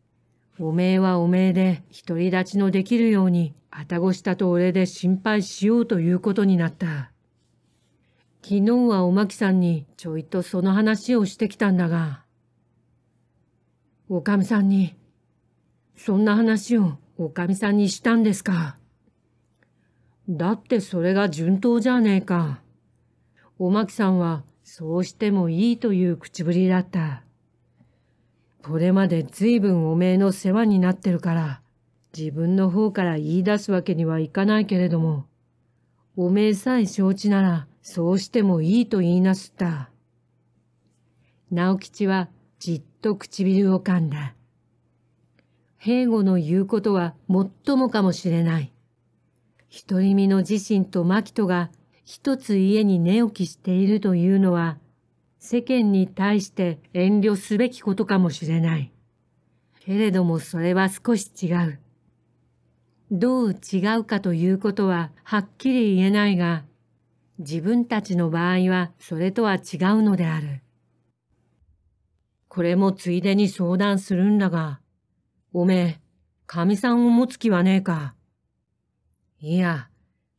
おめえはおめえで独り立ちのできるように、あたごしたと俺で心配しようということになった。昨日はおまきさんにちょいとその話をしてきたんだが、おかみさんに、そんな話をおかみさんにしたんですか。だってそれが順当じゃねえか。おまきさんはそうしてもいいという口ぶりだった。これまで随分おめえの世話になってるから、自分の方から言い出すわけにはいかないけれども、おめえさえ承知なら、そうしてもいいと言いなすった。直吉はじっと唇を噛んだ。平吾の言うことはもっともかもしれない。独り身の自身と牧人が一つ家に寝起きしているというのは、世間に対して遠慮すべきことかもしれない。けれどもそれは少し違う。どう違うかということははっきり言えないが、自分たちの場合はそれとは違うのである。これもついでに相談するんだが、おめえ、神さんを持つ気はねえか。いや、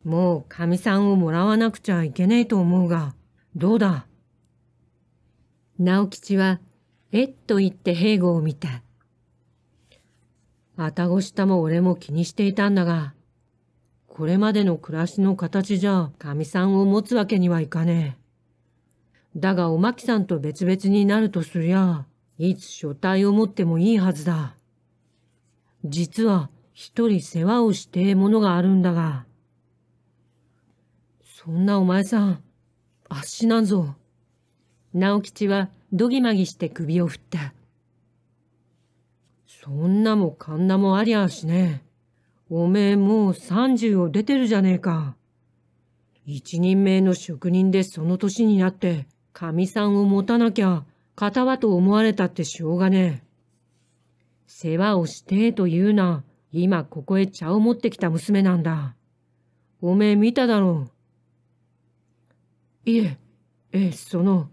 もう神さんをもらわなくちゃいけねえと思うが、どうだ直吉は、えっと言って平吾を見た。あたごしたも俺も気にしていたんだが、これまでの暮らしの形じゃ、かみさんを持つわけにはいかねえ。だがおまきさんと別々になるとすりゃ、いつ書体を持ってもいいはずだ。実は一人世話をしてえものがあるんだが。そんなお前さん、あっしなんぞ。直吉はどぎまぎして首を振った。そんなもかんなもありゃあしねえ。おめえもう30を出てるじゃねえか。一人目の職人でその年になって、神さんを持たなきゃ、方はと思われたってしょうがねえ。世話をしてえと言うな、今ここへ茶を持ってきた娘なんだ。おめえ見ただろう。いえ、え、その。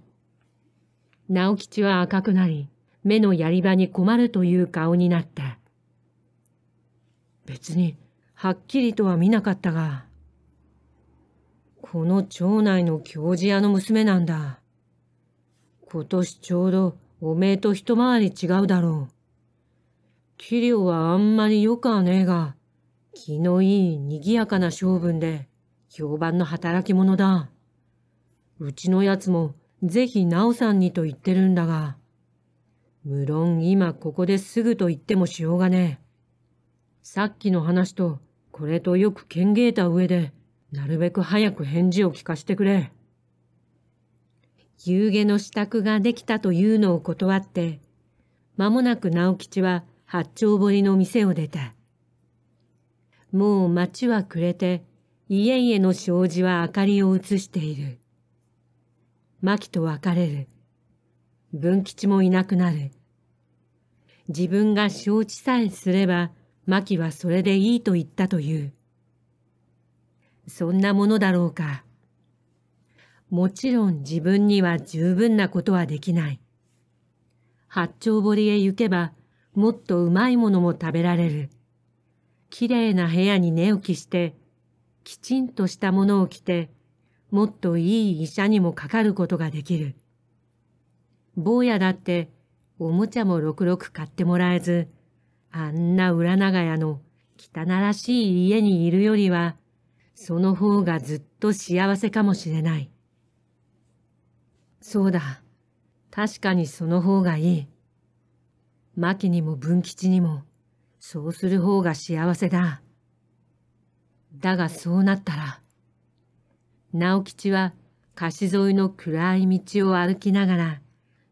直吉は赤くなり、目のやり場に困るという顔になった。別にはっきりとは見なかったが、この町内の教授屋の娘なんだ。今年ちょうどおめえと一回り違うだろう。器量はあんまり良くはねえが、気のいい賑やかな性分で、評判の働き者だ。うちのやつもぜひなおさんにと言ってるんだが、無論今ここですぐと言ってもしようがねえ。さっきの話と、これとよく剣芸た上で、なるべく早く返事を聞かせてくれ。夕げの支度ができたというのを断って、間もなく直吉は八丁堀の店を出た。もう町は暮れて、家々の障子は明かりを映している。牧と別れる。文吉もいなくなる。自分が承知さえすれば、マキはそれでいいと言ったという。そんなものだろうか。もちろん自分には十分なことはできない。八丁堀へ行けば、もっとうまいものも食べられる。きれいな部屋に寝起きして、きちんとしたものを着て、もっといい医者にもかかることができる。坊やだって、おもちゃもろくろく買ってもらえず、あんな裏長屋の汚らしい家にいるよりは、その方がずっと幸せかもしれない。そうだ。確かにその方がいい。牧にも文吉にも、そうする方が幸せだ。だがそうなったら、直吉は菓子沿いの暗い道を歩きながら、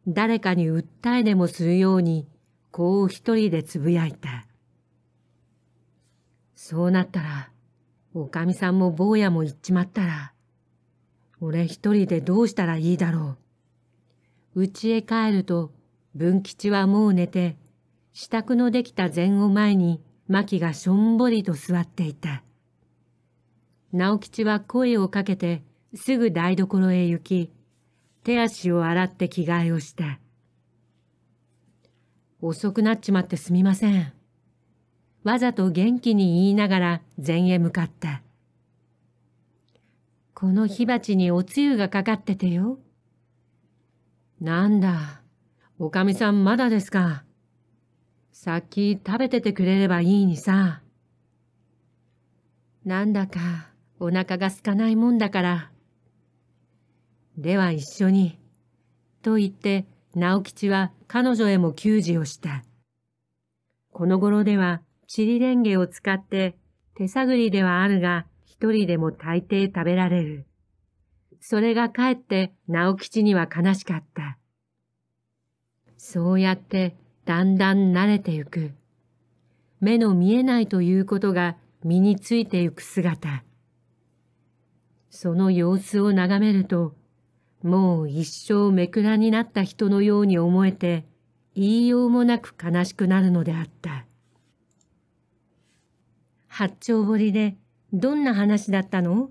誰かに訴えでもするようにこう一人でつぶやいた。そうなったら、おかみさんも坊やも行っちまったら、俺一人でどうしたらいいだろう。家へ帰ると、文吉はもう寝て、支度のできた禅を前に、牧がしょんぼりと座っていた。直吉は声をかけて、すぐ台所へ行き、手足を洗って着替えをした。遅くなっちまってすみません。わざと元気に言いながら禅へ向かった。この火鉢におつゆがかかっててよ。なんだ、おかみさんまだですか。さっき食べててくれればいいにさ。なんだかお腹が空かないもんだから。では一緒に。と言って直吉は彼女へも給仕をした。この頃では、チリレンゲを使って、手探りではあるが、一人でも大抵食べられる。それがかえって直吉には悲しかった。そうやってだんだん慣れてゆく。目の見えないということが身についてゆく姿。その様子を眺めると、もう一生めくらになった人のように思えて、言いようもなく悲しくなるのであった。八丁堀でどんな話だったの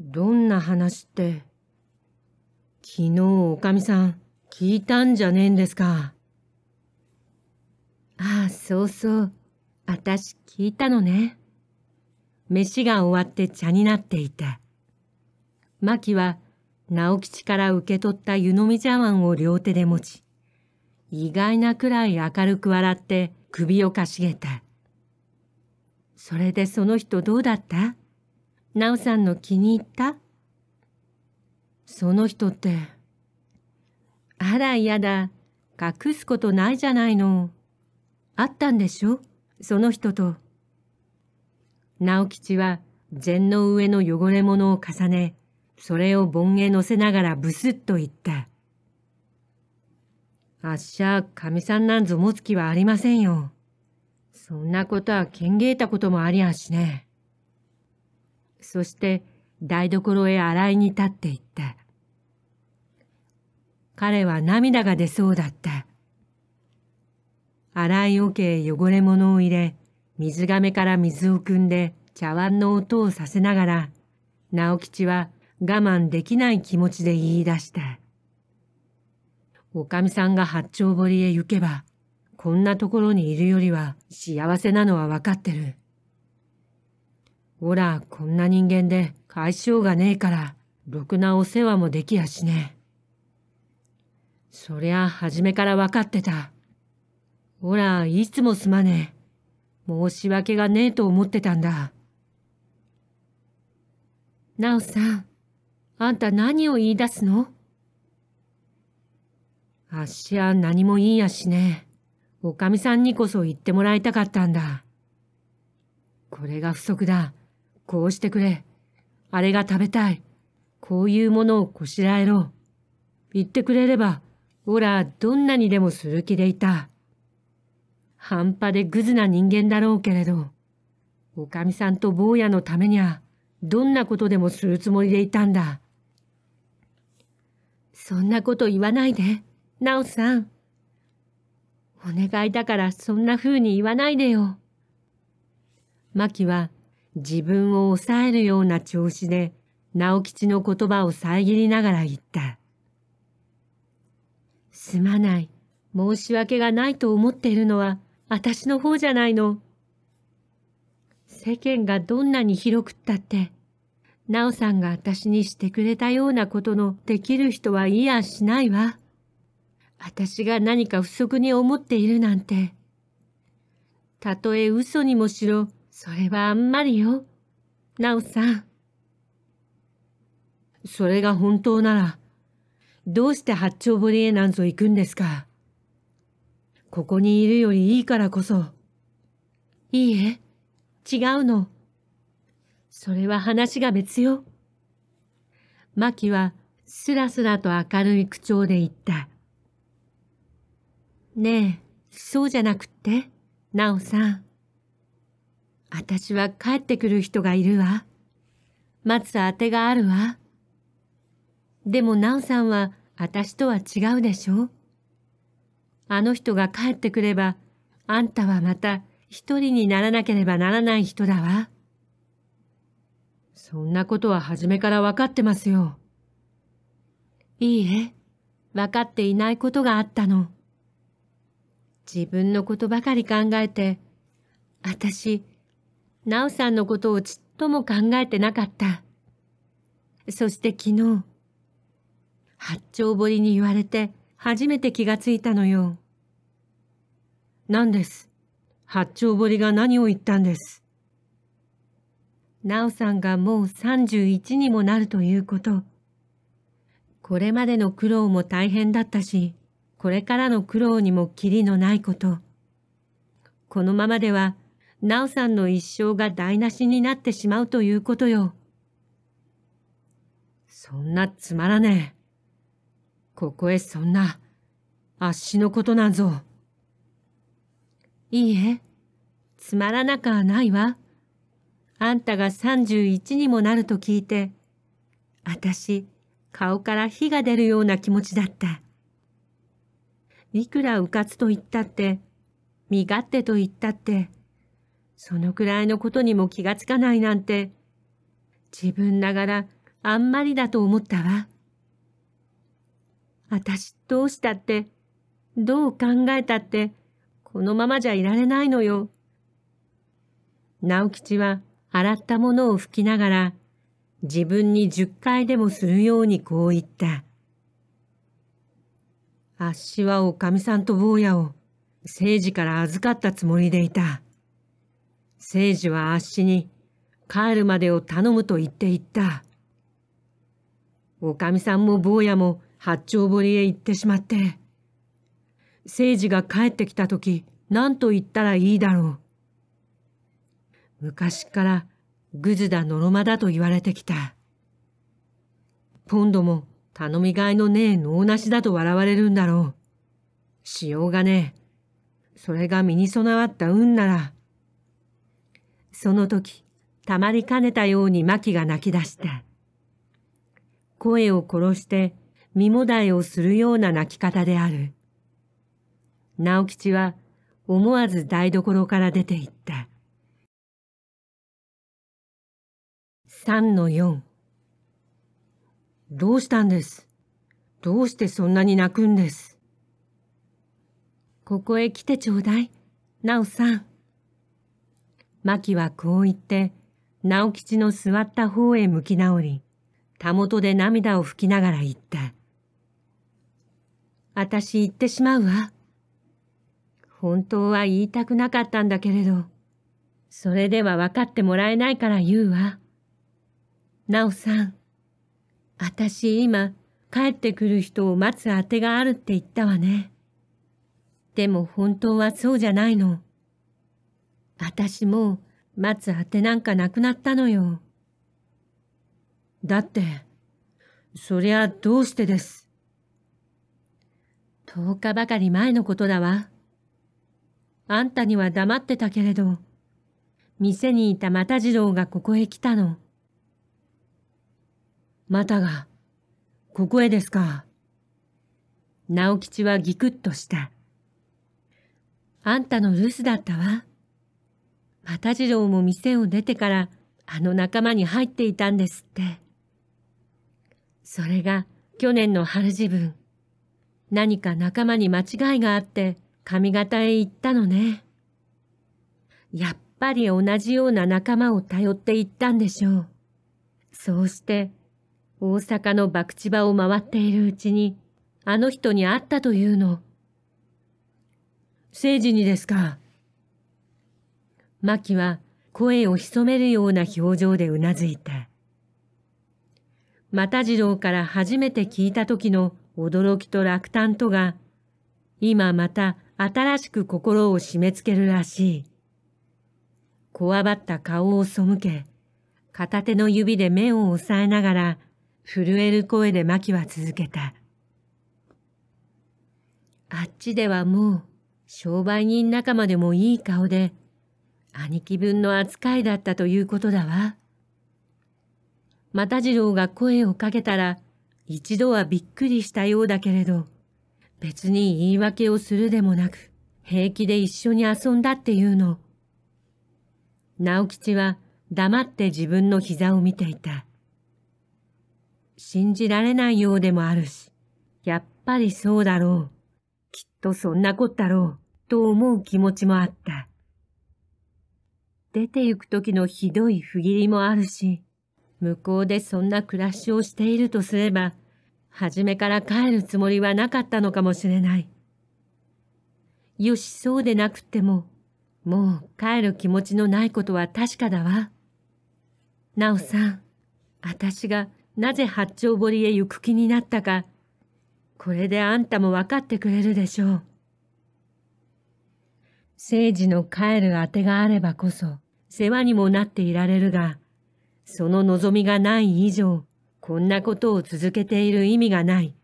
どんな話って。昨日おかみさん聞いたんじゃねえんですか。ああ、そうそう。あたし聞いたのね。飯が終わって茶になっていた。マキは直吉から受け取った湯飲み茶碗を両手で持ち、意外なくらい明るく笑って首をかしげた。それでその人どうだった直さんの気に入ったその人って。あら嫌だ。隠すことないじゃないの。あったんでしょその人と。直吉は禅の上の汚れ物を重ね、それを盆へ乗せながらブスッと言った。あっしゃ、神さんなんぞ持つ気はありませんよ。そんなことは剣げいたこともありゃしね。そして台所へ洗いに立っていった。彼は涙が出そうだった。洗い桶へ汚れ物を入れ、水がめから水を汲んで茶碗の音をさせながら、直吉は我慢できない気持ちで言い出した。おかみさんが八丁堀へ行けば、こんなところにいるよりは幸せなのはわかってる。おら、こんな人間で解消がねえから、ろくなお世話もできやしねえ。そりゃ、初めからわかってた。おら、いつもすまねえ。申し訳がねえと思ってたんだ。なおさん、あんた何を言い出すのあっしは何もいいやしね。おかみさんにこそ言ってもらいたかったんだ。これが不足だ。こうしてくれ。あれが食べたい。こういうものをこしらえろ。言ってくれれば、おら、どんなにでもする気でいた。半端でグズな人間だろうけれど、おかみさんと坊やのためには、どんなことでもするつもりでいたんだ。そんなこと言わないで、ナオさん。お願いだからそんな風に言わないでよ。マキは自分を抑えるような調子で直吉の言葉を遮りながら言った。すまない。申し訳がないと思っているのは私の方じゃないの。世間がどんなに広くったってなおさんが私にしてくれたようなことのできる人はいやしないわ。私が何か不足に思っているなんて。たとえ嘘にもしろ、それはあんまりよ。なおさん。それが本当なら、どうして八丁堀へなんぞ行くんですか。ここにいるよりいいからこそ。いいえ、違うの。それは話が別よ。マキはすらすらと明るい口調で言った。ねえ、そうじゃなくって、ナオさん。私は帰ってくる人がいるわ。待つあてがあるわ。でもナオさんは私とは違うでしょあの人が帰ってくれば、あんたはまた一人にならなければならない人だわ。そんなことは初めから分かってますよ。いいえ、分かっていないことがあったの。自分のことばかり考えて、私、ナウさんのことをちっとも考えてなかった。そして昨日、八丁堀に言われて初めて気がついたのよ。何です。八丁堀が何を言ったんです。なおさんがもう31にもなるということ。これまでの苦労も大変だったし、これからの苦労にもきりのないこと。このままでは、なおさんの一生が台無しになってしまうということよ。そんなつまらねえ。ここへそんな、あっしのことなんぞ。いいえ、つまらなかないわ。あんたが三十一にもなると聞いて、あたし、顔から火が出るような気持ちだった。いくらうかつと言ったって、身勝手と言ったって、そのくらいのことにも気がつかないなんて、自分ながらあんまりだと思ったわ。あたしどうしたって、どう考えたって、このままじゃいられないのよ。直吉は洗ったものを拭きながら、自分に十回でもするようにこう言った。あっしはおかみさんと坊やを、聖治から預かったつもりでいた。聖治はあっしに、帰るまでを頼むと言っていった。おかみさんも坊やも八丁堀へ行ってしまって、聖治が帰ってきたとき、何と言ったらいいだろう。昔からグズだノロマだと言われてきた。今度も頼みがいのねえ能なしだと笑われるんだろう。しようがねえ。それが身に備わった運なら。その時、たまりかねたようにキが泣き出した。声を殺して身もだえをするような泣き方である。直吉は思わず台所から出て行った。3-4どうしたんですどうしてそんなに泣くんですここへ来てちょうだい、なおさん。マキはこう言って、直吉の座った方へ向き直り、たもとで涙を拭きながら言った。あたし行ってしまうわ。本当は言いたくなかったんだけれど、それでは分かってもらえないから言うわ。なおさん、あたし今、帰ってくる人を待つあてがあるって言ったわね。でも本当はそうじゃないの。あたしもう待つあてなんかなくなったのよ。だって、そりゃどうしてです。10日ばかり前のことだわ。あんたには黙ってたけれど、店にいた又次郎がここへ来たの。またが、ここへですか。直吉はギクッとした。あんたの留守だったわ。又次郎も店を出てから、あの仲間に入っていたんですって。それが去年の春時分、何か仲間に間違いがあって髪型へ行ったのね。やっぱり同じような仲間を頼って行ったんでしょう。そうして大阪の博打場を回っているうちに、あの人に会ったというの。誠治にですか。マキは声を潜めるような表情でうなずいた。又次郎から初めて聞いた時の驚きと落胆とが、今また新しく心を締め付けるらしい。こわばった顔を背け、片手の指で目を押さえながら、震える声でマキは続けた。あっちではもう商売人仲間でもいい顔で、兄貴分の扱いだったということだわ。又次郎が声をかけたら、一度はびっくりしたようだけれど、別に言い訳をするでもなく、平気で一緒に遊んだっていうの。直吉は黙って自分の膝を見ていた。信じられないようでもあるし、やっぱりそうだろう。きっとそんなこったろう、と思う気持ちもあった。出て行く時のひどい不義理もあるし、向こうでそんな暮らしをしているとすれば、初めから帰るつもりはなかったのかもしれない。よしそうでなくっても、もう帰る気持ちのないことは確かだわ。なおさん、私がなぜ八丁堀へ行く気になったか、これであんたも分かってくれるでしょう。聖治の帰るあてがあればこそ、世話にもなっていられるが、その望みがない以上、こんなことを続けている意味がない。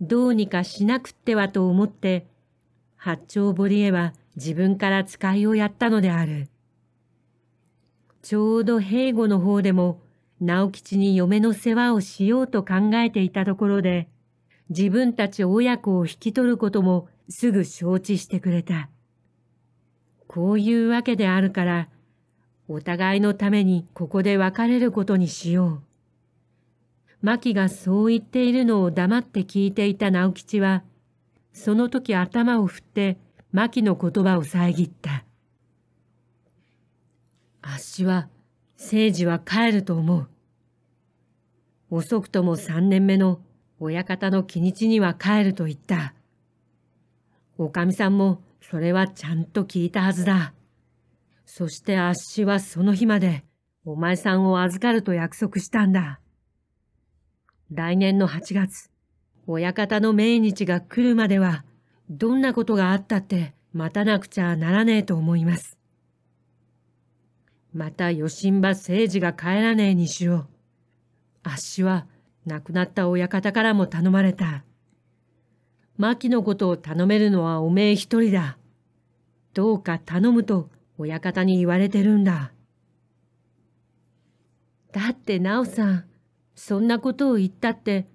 どうにかしなくってはと思って、八丁堀へは自分から使いをやったのである。ちょうど兵庫の方でも直吉に嫁の世話をしようと考えていたところで、自分たち親子を引き取ることもすぐ承知してくれた。こういうわけであるから、お互いのためにここで別れることにしよう。マキがそう言っているのを黙って聞いていた直吉は、その時頭を振ってマキの言葉を遮った。あっしは政治は帰ると思う。遅くとも三年目の親方の気日には帰ると言った。おかみさんもそれはちゃんと聞いたはずだ。そしてあっしはその日までお前さんを預かると約束したんだ。来年の8月、親方の命日が来るまでは、どんなことがあったって待たなくちゃならねえと思います。また余震場政治が帰らねえにしよう。あっしは亡くなった親方からも頼まれた。牧のことを頼めるのはおめえ一人だ。どうか頼むと親方に言われてるんだ。だってなおさん、そんなことを言ったって、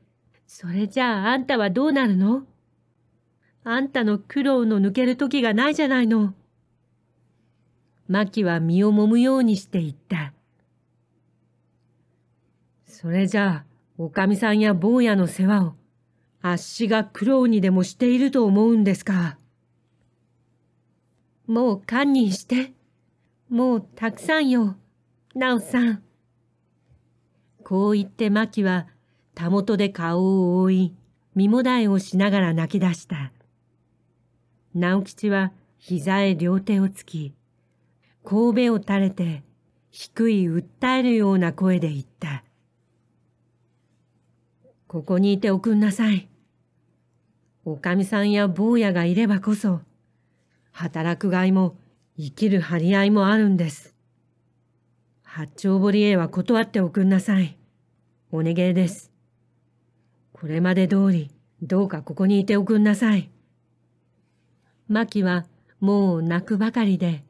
それじゃああんたはどうなるのあんたの苦労の抜ける時がないじゃないの。マキは身を揉むようにして言った。それじゃあ、おかみさんや坊やの世話を、あっしが苦労にでもしていると思うんですか。もう堪忍して。もうたくさんよ、ナオさん。こう言ってマキは、たもとで顔を覆い、身もだえをしながら泣き出した。直吉は膝へ両手をつき、神戸を垂れて低い訴えるような声で言った。ここにいておくんなさい。おかみさんや坊やがいればこそ、働くがいも生きる張り合いもあるんです。八丁堀へは断っておくんなさい。お願いです。これまで通り、どうかここにいておくんなさい。マキはもう泣くばかりで、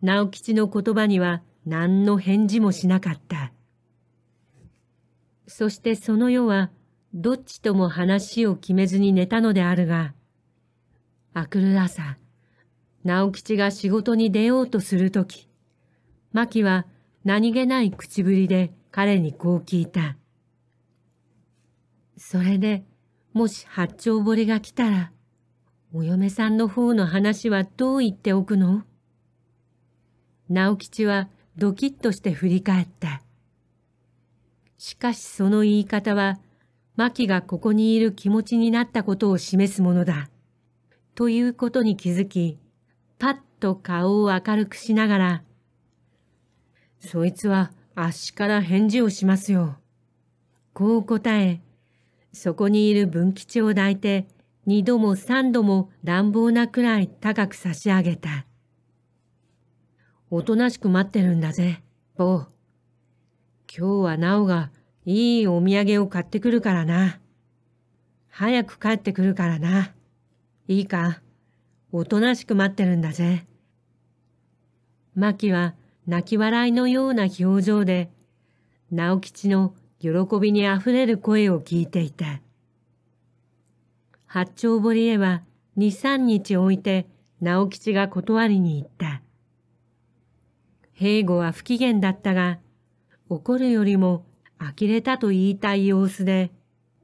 直吉の言葉には何の返事もしなかった。そしてその夜は、どっちとも話を決めずに寝たのであるが、あくる朝、直吉が仕事に出ようとするとき、牧は何気ない口ぶりで彼にこう聞いた。それで、もし八丁堀が来たら、お嫁さんの方の話はどう言っておくの直吉はドキッとして振り返った。しかしその言い方は、牧がここにいる気持ちになったことを示すものだ。ということに気づき、パッと顔を明るくしながら、そいつはあっしから返事をしますよ。こう答え、そこにいる文吉を抱いて、二度も三度も乱暴なくらい高く差し上げた。おとなしく待ってるんだぜ、う。今日はなおがいいお土産を買ってくるからな。早く帰ってくるからな。いいか、おとなしく待ってるんだぜ。マキは泣き笑いのような表情で、直吉の喜びにあふれる声を聞いていた。八丁堀へは二三日置いて直吉が断りに行った。平吾は不機嫌だったが、怒るよりも呆れたと言いたい様子で、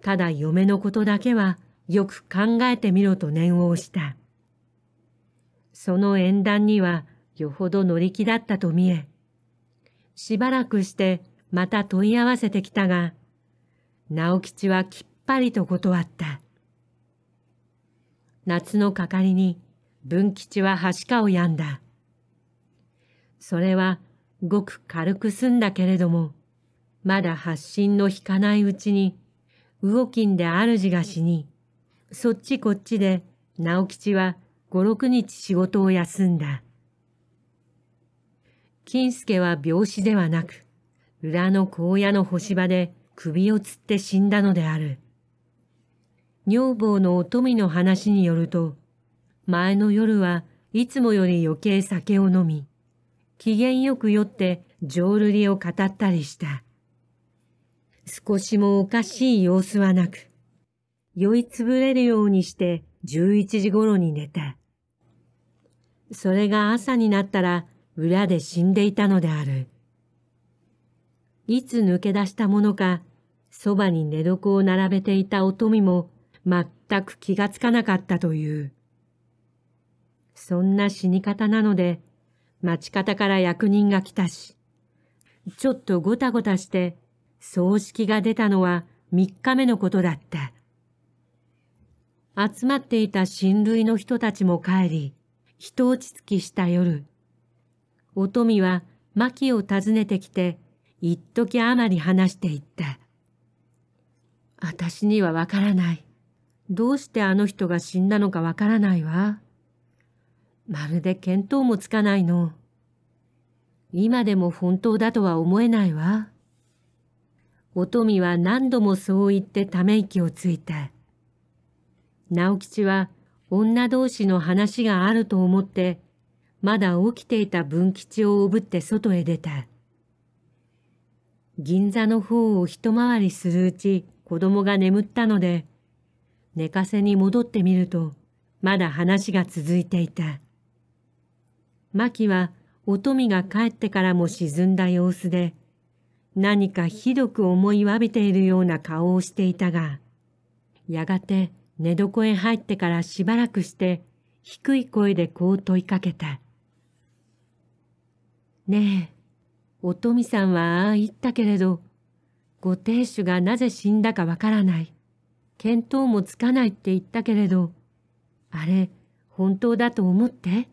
ただ嫁のことだけはよく考えてみろと念を押した。その縁談にはよほど乗り気だったと見え、しばらくしてまた問い合わせてきたが、直吉はきっぱりと断った。夏のかかりに文吉ははしかを病んだ。それはごく軽く済んだけれども、まだ発信の引かないうちに、魚金で主が死に、そっちこっちで直吉は五六日仕事を休んだ。金助は病死ではなく、裏の荒野の干し場で首をつって死んだのである。女房のおみの話によると、前の夜はいつもより余計酒を飲み、機嫌よく酔って浄瑠璃を語ったりした。少しもおかしい様子はなく、酔いつぶれるようにして11時ごろに寝た。それが朝になったら裏で死んでいたのである。いつ抜け出したものか、そばに寝床を並べていたお富も全く気がつかなかったという。そんな死に方なので、町方から役人が来たし、ちょっとごたごたして、葬式が出たのは3日目のことだった。集まっていた親類の人たちも帰り、人落ち着きした夜、お富は牧を訪ねてきて、一時まり話していった。私にはわからない。どうしてあの人が死んだのかわからないわ。まるで見当もつかないの。今でも本当だとは思えないわ。おとみは何度もそう言ってため息をついた。直吉は女同士の話があると思って、まだ起きていた文吉をおぶって外へ出た。銀座の方を一回りするうち子供が眠ったので、寝かせに戻ってみると、まだ話が続いていた。キはお富が帰ってからも沈んだ様子で、何かひどく思いわびているような顔をしていたが、やがて寝床へ入ってからしばらくして低い声でこう問いかけた。ねえ、お富さんはああ言ったけれど、ご亭主がなぜ死んだかわからない。見当もつかないって言ったけれど、あれ、本当だと思って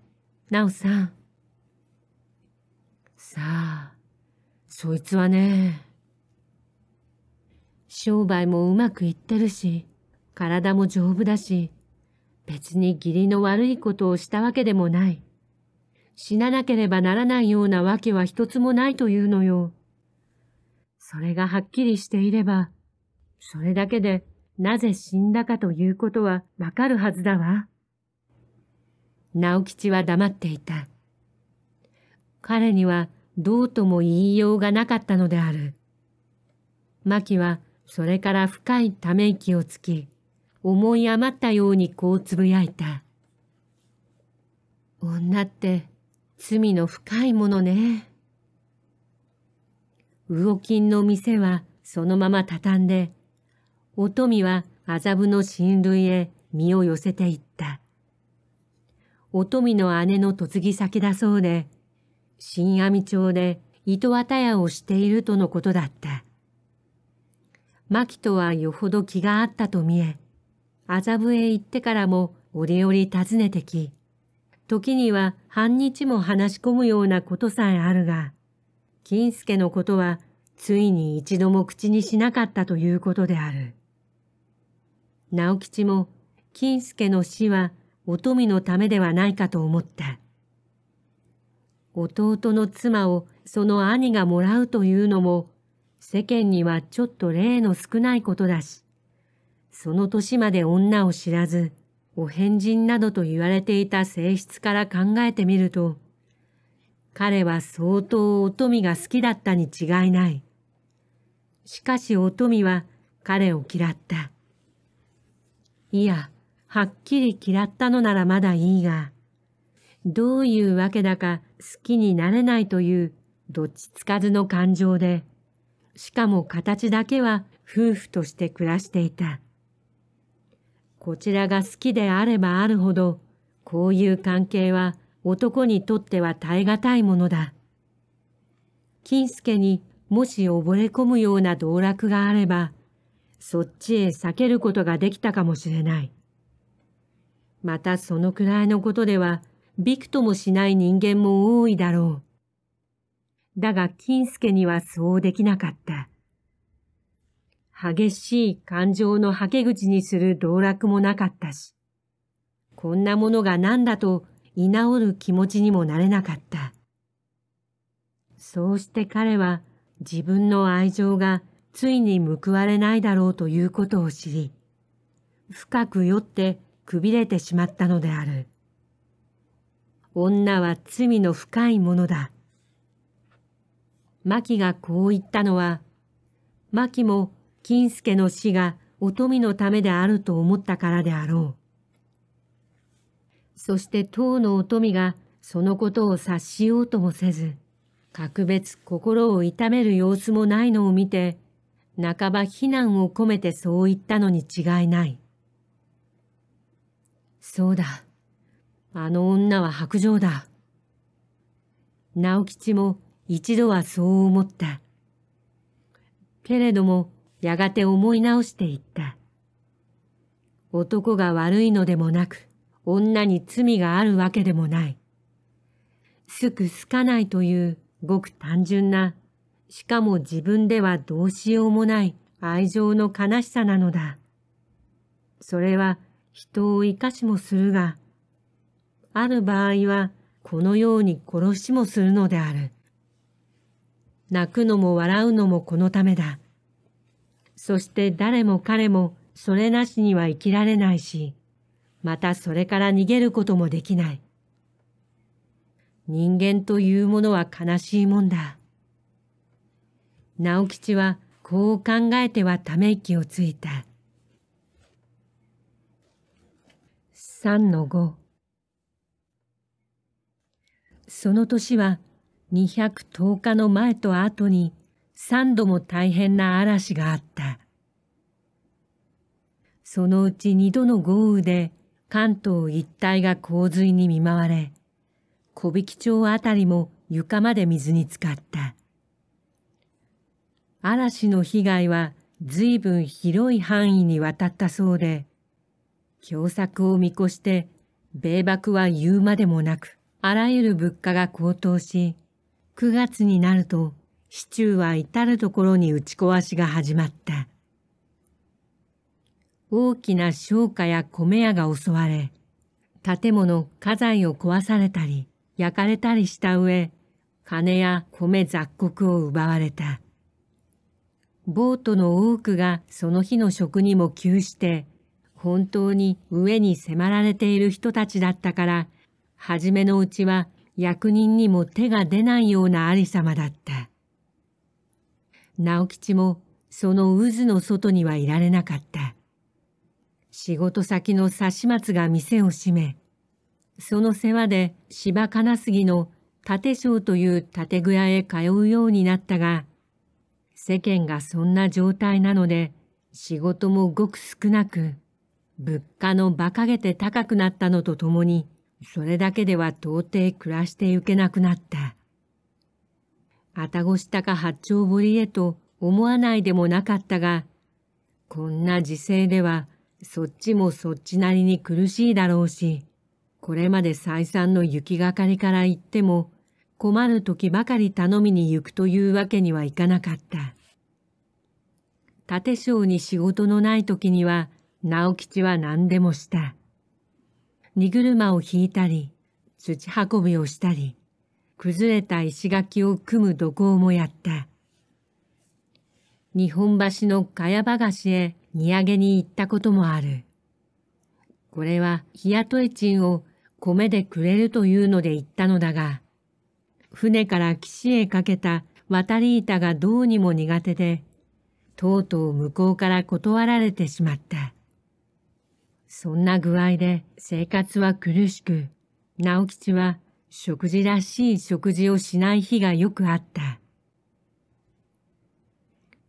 なおさん。さあ、そいつはね、商売もうまくいってるし、体も丈夫だし、別に義理の悪いことをしたわけでもない。死ななければならないようなわけは一つもないというのよ。それがはっきりしていれば、それだけでなぜ死んだかということはわかるはずだわ。直吉は黙っていた。彼にはどうとも言いようがなかったのである。牧はそれから深いため息をつき、思い余ったようにこうつぶやいた。女って罪の深いものね。魚金の店はそのまま畳んで、お富は麻布の親類へ身を寄せていった。お富の姉の嫁ぎ先だそうで、新阿弥町で糸綿屋をしているとのことだった。牧とはよほど気があったと見え、麻布へ行ってからも折々訪ねてき、時には半日も話し込むようなことさえあるが、金助のことはついに一度も口にしなかったということである。直吉も金助の死はお富のためではないかと思った。弟の妻をその兄がもらうというのも、世間にはちょっと例の少ないことだし、その年まで女を知らず、お変人などと言われていた性質から考えてみると、彼は相当お富が好きだったに違いない。しかしお富は彼を嫌った。いや、はっきり嫌ったのならまだいいが、どういうわけだか好きになれないというどっちつかずの感情で、しかも形だけは夫婦として暮らしていた。こちらが好きであればあるほど、こういう関係は男にとっては耐え難いものだ。金助にもし溺れ込むような道楽があれば、そっちへ避けることができたかもしれない。またそのくらいのことでは、びくともしない人間も多いだろう。だが金助にはそうできなかった。激しい感情のはけ口にする道楽もなかったし、こんなものが何だと居直る気持ちにもなれなかった。そうして彼は自分の愛情がついに報われないだろうということを知り、深く酔ってくびれてしまったのである。女は罪の深いものだ。牧がこう言ったのは、牧も金助の死がお富のためであると思ったからであろう。そして当のお富がそのことを察しようともせず、格別心を痛める様子もないのを見て、半ば非難を込めてそう言ったのに違いない。そうだ。あの女は白状だ。直吉も一度はそう思った。けれども、やがて思い直していった。男が悪いのでもなく、女に罪があるわけでもない。すくすかないというごく単純な、しかも自分ではどうしようもない愛情の悲しさなのだ。それは人を生かしもするが、ある場合はこのように殺しもするのである。泣くのも笑うのもこのためだ。そして誰も彼もそれなしには生きられないし、またそれから逃げることもできない。人間というものは悲しいもんだ。直吉はこう考えてはため息をついた。3-5その年は210日の前と後に3度も大変な嵐があった。そのうち2度の豪雨で関東一帯が洪水に見舞われ、小引町あたりも床まで水に浸かった。嵐の被害は随分広い範囲にわたったそうで、凶作を見越して米幕は言うまでもなくあらゆる物価が高騰し9月になると市中は至る所に打ち壊しが始まった大きな商家や米屋が襲われ建物家財を壊されたり焼かれたりした上金や米雑穀を奪われたボートの多くがその日の食にも窮して本当に上に迫られている人たちだったから、初めのうちは役人にも手が出ないようなありさまだった。直吉もその渦の外にはいられなかった。仕事先の差松が店を閉め、その世話で芝金杉の立商という建具屋へ通うようになったが、世間がそんな状態なので仕事もごく少なく、物価の馬鹿げて高くなったのとともに、それだけでは到底暮らしてゆけなくなった。あたごしたか八丁堀へと思わないでもなかったが、こんな時勢ではそっちもそっちなりに苦しいだろうし、これまで再三の雪がかりから言っても、困る時ばかり頼みに行くというわけにはいかなかった。立てに仕事のない時には、直吉は何でもした。荷車を引いたり、土運びをしたり、崩れた石垣を組む土工もやった。日本橋の茅場菓子へ荷産げに行ったこともある。これは日雇い賃を米でくれるというので行ったのだが、船から岸へかけた渡り板がどうにも苦手で、とうとう向こうから断られてしまった。そんな具合で生活は苦しく、直吉は食事らしい食事をしない日がよくあった。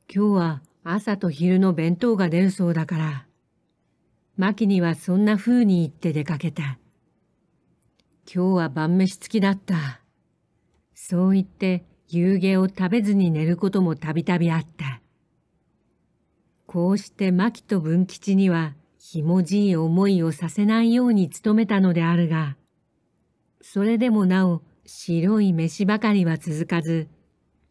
今日は朝と昼の弁当が出るそうだから、牧にはそんな風に言って出かけた。今日は晩飯付きだった。そう言って夕げを食べずに寝ることもたびたびあった。こうして牧と文吉にはひもじい思いをさせないように努めたのであるが、それでもなお白い飯ばかりは続かず、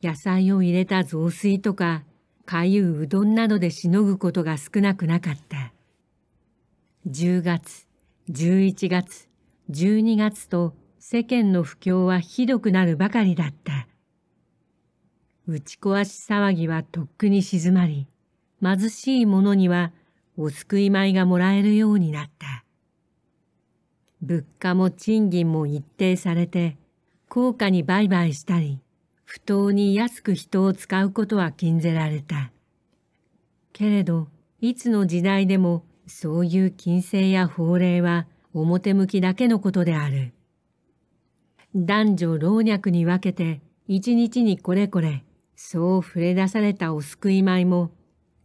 野菜を入れた雑炊とか、かゆううどんなどでしのぐことが少なくなかった。10月、11月、12月と世間の不況はひどくなるばかりだった。打ち壊し騒ぎはとっくに静まり、貧しい者にはお救い米がもらえるようになった物価も賃金も一定されて高価に売買したり不当に安く人を使うことは禁ぜられたけれどいつの時代でもそういう禁制や法令は表向きだけのことである男女老若に分けて一日にこれこれそう触れ出されたお救い米も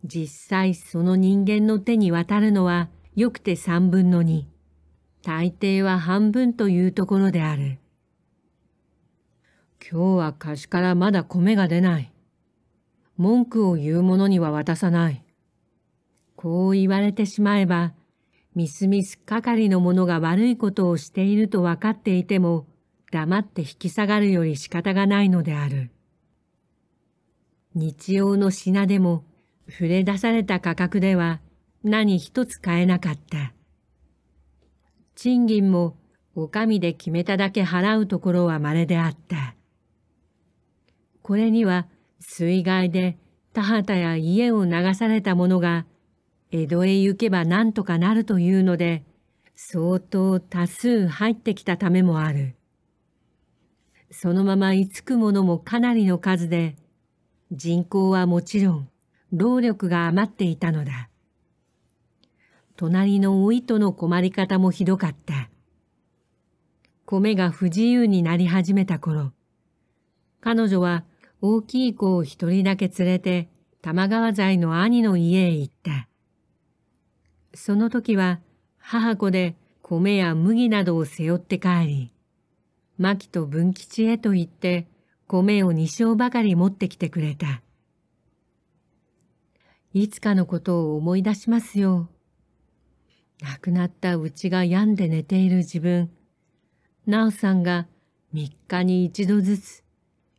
実際その人間の手に渡るのはよくて三分の二。大抵は半分というところである。今日は貸しからまだ米が出ない。文句を言う者には渡さない。こう言われてしまえば、みすみす係の者が悪いことをしていると分かっていても、黙って引き下がるより仕方がないのである。日曜の品でも触れ出された価格では何一つ買えなかった。賃金もお上で決めただけ払うところは稀であった。これには水害で田畑や家を流された者が江戸へ行けば何とかなるというので相当多数入ってきたためもある。そのまま居つくものもかなりの数で人口はもちろん労力が余っていたのだ。隣のお糸の困り方もひどかった。米が不自由になり始めた頃、彼女は大きい子を一人だけ連れて玉川財の兄の家へ行った。その時は母子で米や麦などを背負って帰り、牧と文吉へと行って米を二升ばかり持ってきてくれた。いつかのことを思い出しますよ。亡くなったうちが病んで寝ている自分、なおさんが3日に一度ずつ、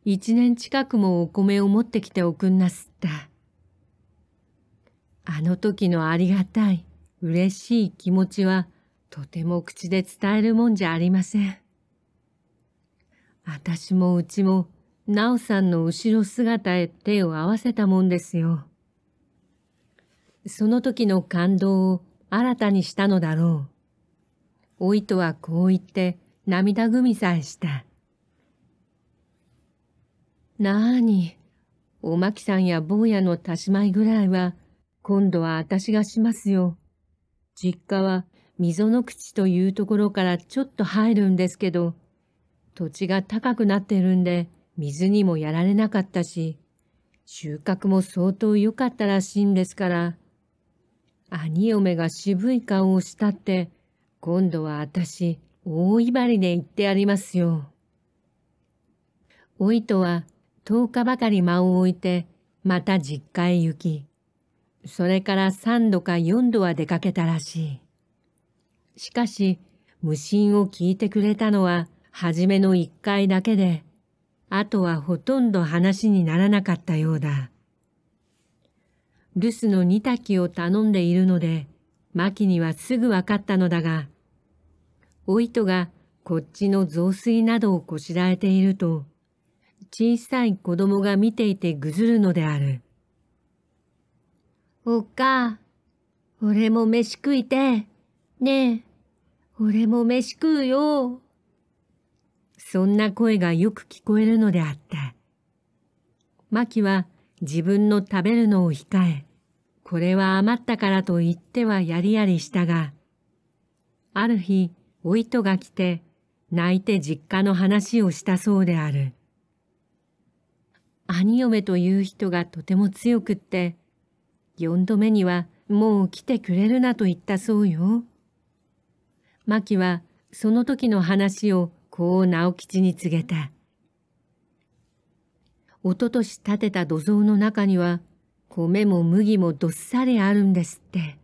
一年近くもお米を持ってきておくんなすった。あの時のありがたい、嬉しい気持ちは、とても口で伝えるもんじゃありません。私もうちも、なおさんの後ろ姿へ手を合わせたもんですよ。その時の感動を新たにしたのだろう。おとはこう言って涙ぐみさえした。なあに、おまきさんや坊やのたしまいぐらいは、今度はあたしがしますよ。実家は溝の口というところからちょっと入るんですけど、土地が高くなってるんで、水にもやられなかったし、収穫も相当良かったらしいんですから、兄嫁が渋い顔をしたって、今度は私、大威張りで言ってやりますよ。お糸は10日ばかり間を置いて、また実家へ行き、それから3度か4度は出かけたらしい。しかし、無心を聞いてくれたのは、初めの1回だけで、あとはほとんど話にならなかったようだ。留守の煮炊きを頼んでいるので、牧にはすぐ分かったのだが、お糸がこっちの雑炊などをこしらえていると、小さい子供が見ていてぐずるのである。おっか、俺も飯食いて。ねえ、俺も飯食うよ。そんな声がよく聞こえるのであった。マキは自分の食べるのを控え、これは余ったからと言ってはやりやりしたが、ある日、お糸が来て、泣いて実家の話をしたそうである。兄嫁という人がとても強くって、四度目にはもう来てくれるなと言ったそうよ。マキはその時の話をこう直吉に告げた。おととし建てた土蔵の中には米も麦もどっさりあるんですって。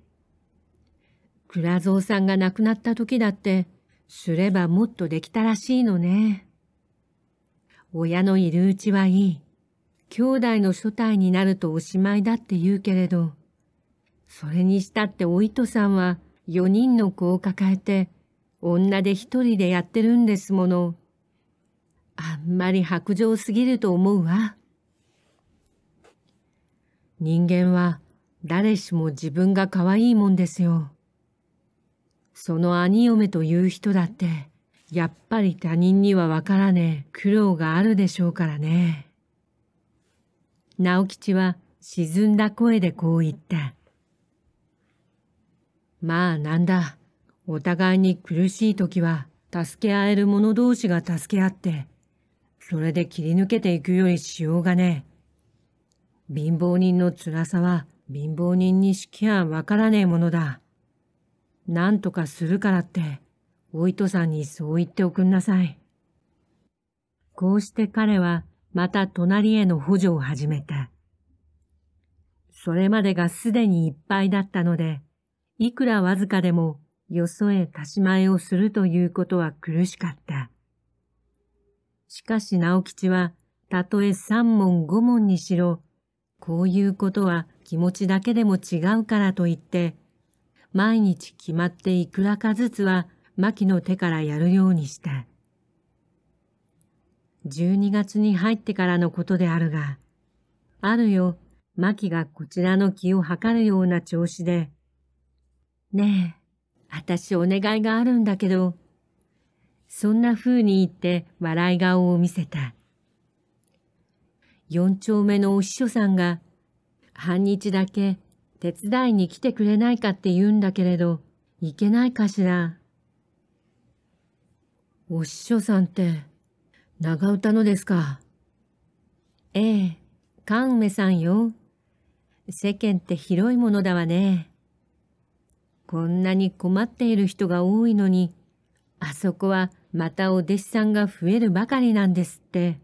蔵蔵さんが亡くなった時だって、すればもっとできたらしいのね。親のいるうちはいい。兄弟の所帯になるとおしまいだって言うけれど、それにしたってお糸さんは4人の子を抱えて、女で一人でやってるんですもの。あんまり白状すぎると思うわ。人間は誰しも自分が可愛いもんですよ。その兄嫁という人だって、やっぱり他人にはわからねえ苦労があるでしょうからね。直吉は沈んだ声でこう言った。まあなんだ、お互いに苦しい時は助け合える者同士が助け合って、それで切り抜けていくよりしようがねえ。貧乏人の辛さは貧乏人にしきゃわからねえものだ。なんとかするからって、お糸さんにそう言っておくんなさい。こうして彼はまた隣への補助を始めた。それまでがすでにいっぱいだったので、いくらわずかでもよそへ足しえをするということは苦しかった。しかし直吉は、たとえ三問五問にしろ、こういうことは気持ちだけでも違うからと言って、毎日決まっていくらかずつは、牧の手からやるようにした。12月に入ってからのことであるが、あるよ、牧がこちらの気を測るような調子で、ねえ、私お願いがあるんだけど、そんな風に言って笑い顔を見せた。四丁目のお師匠さんが、半日だけ手伝いに来てくれないかって言うんだけれど、行けないかしら。お師匠さんって、長唄のですか。ええ、勘梅さんよ。世間って広いものだわね。こんなに困っている人が多いのに、あそこはまたお弟子さんが増えるばかりなんですって。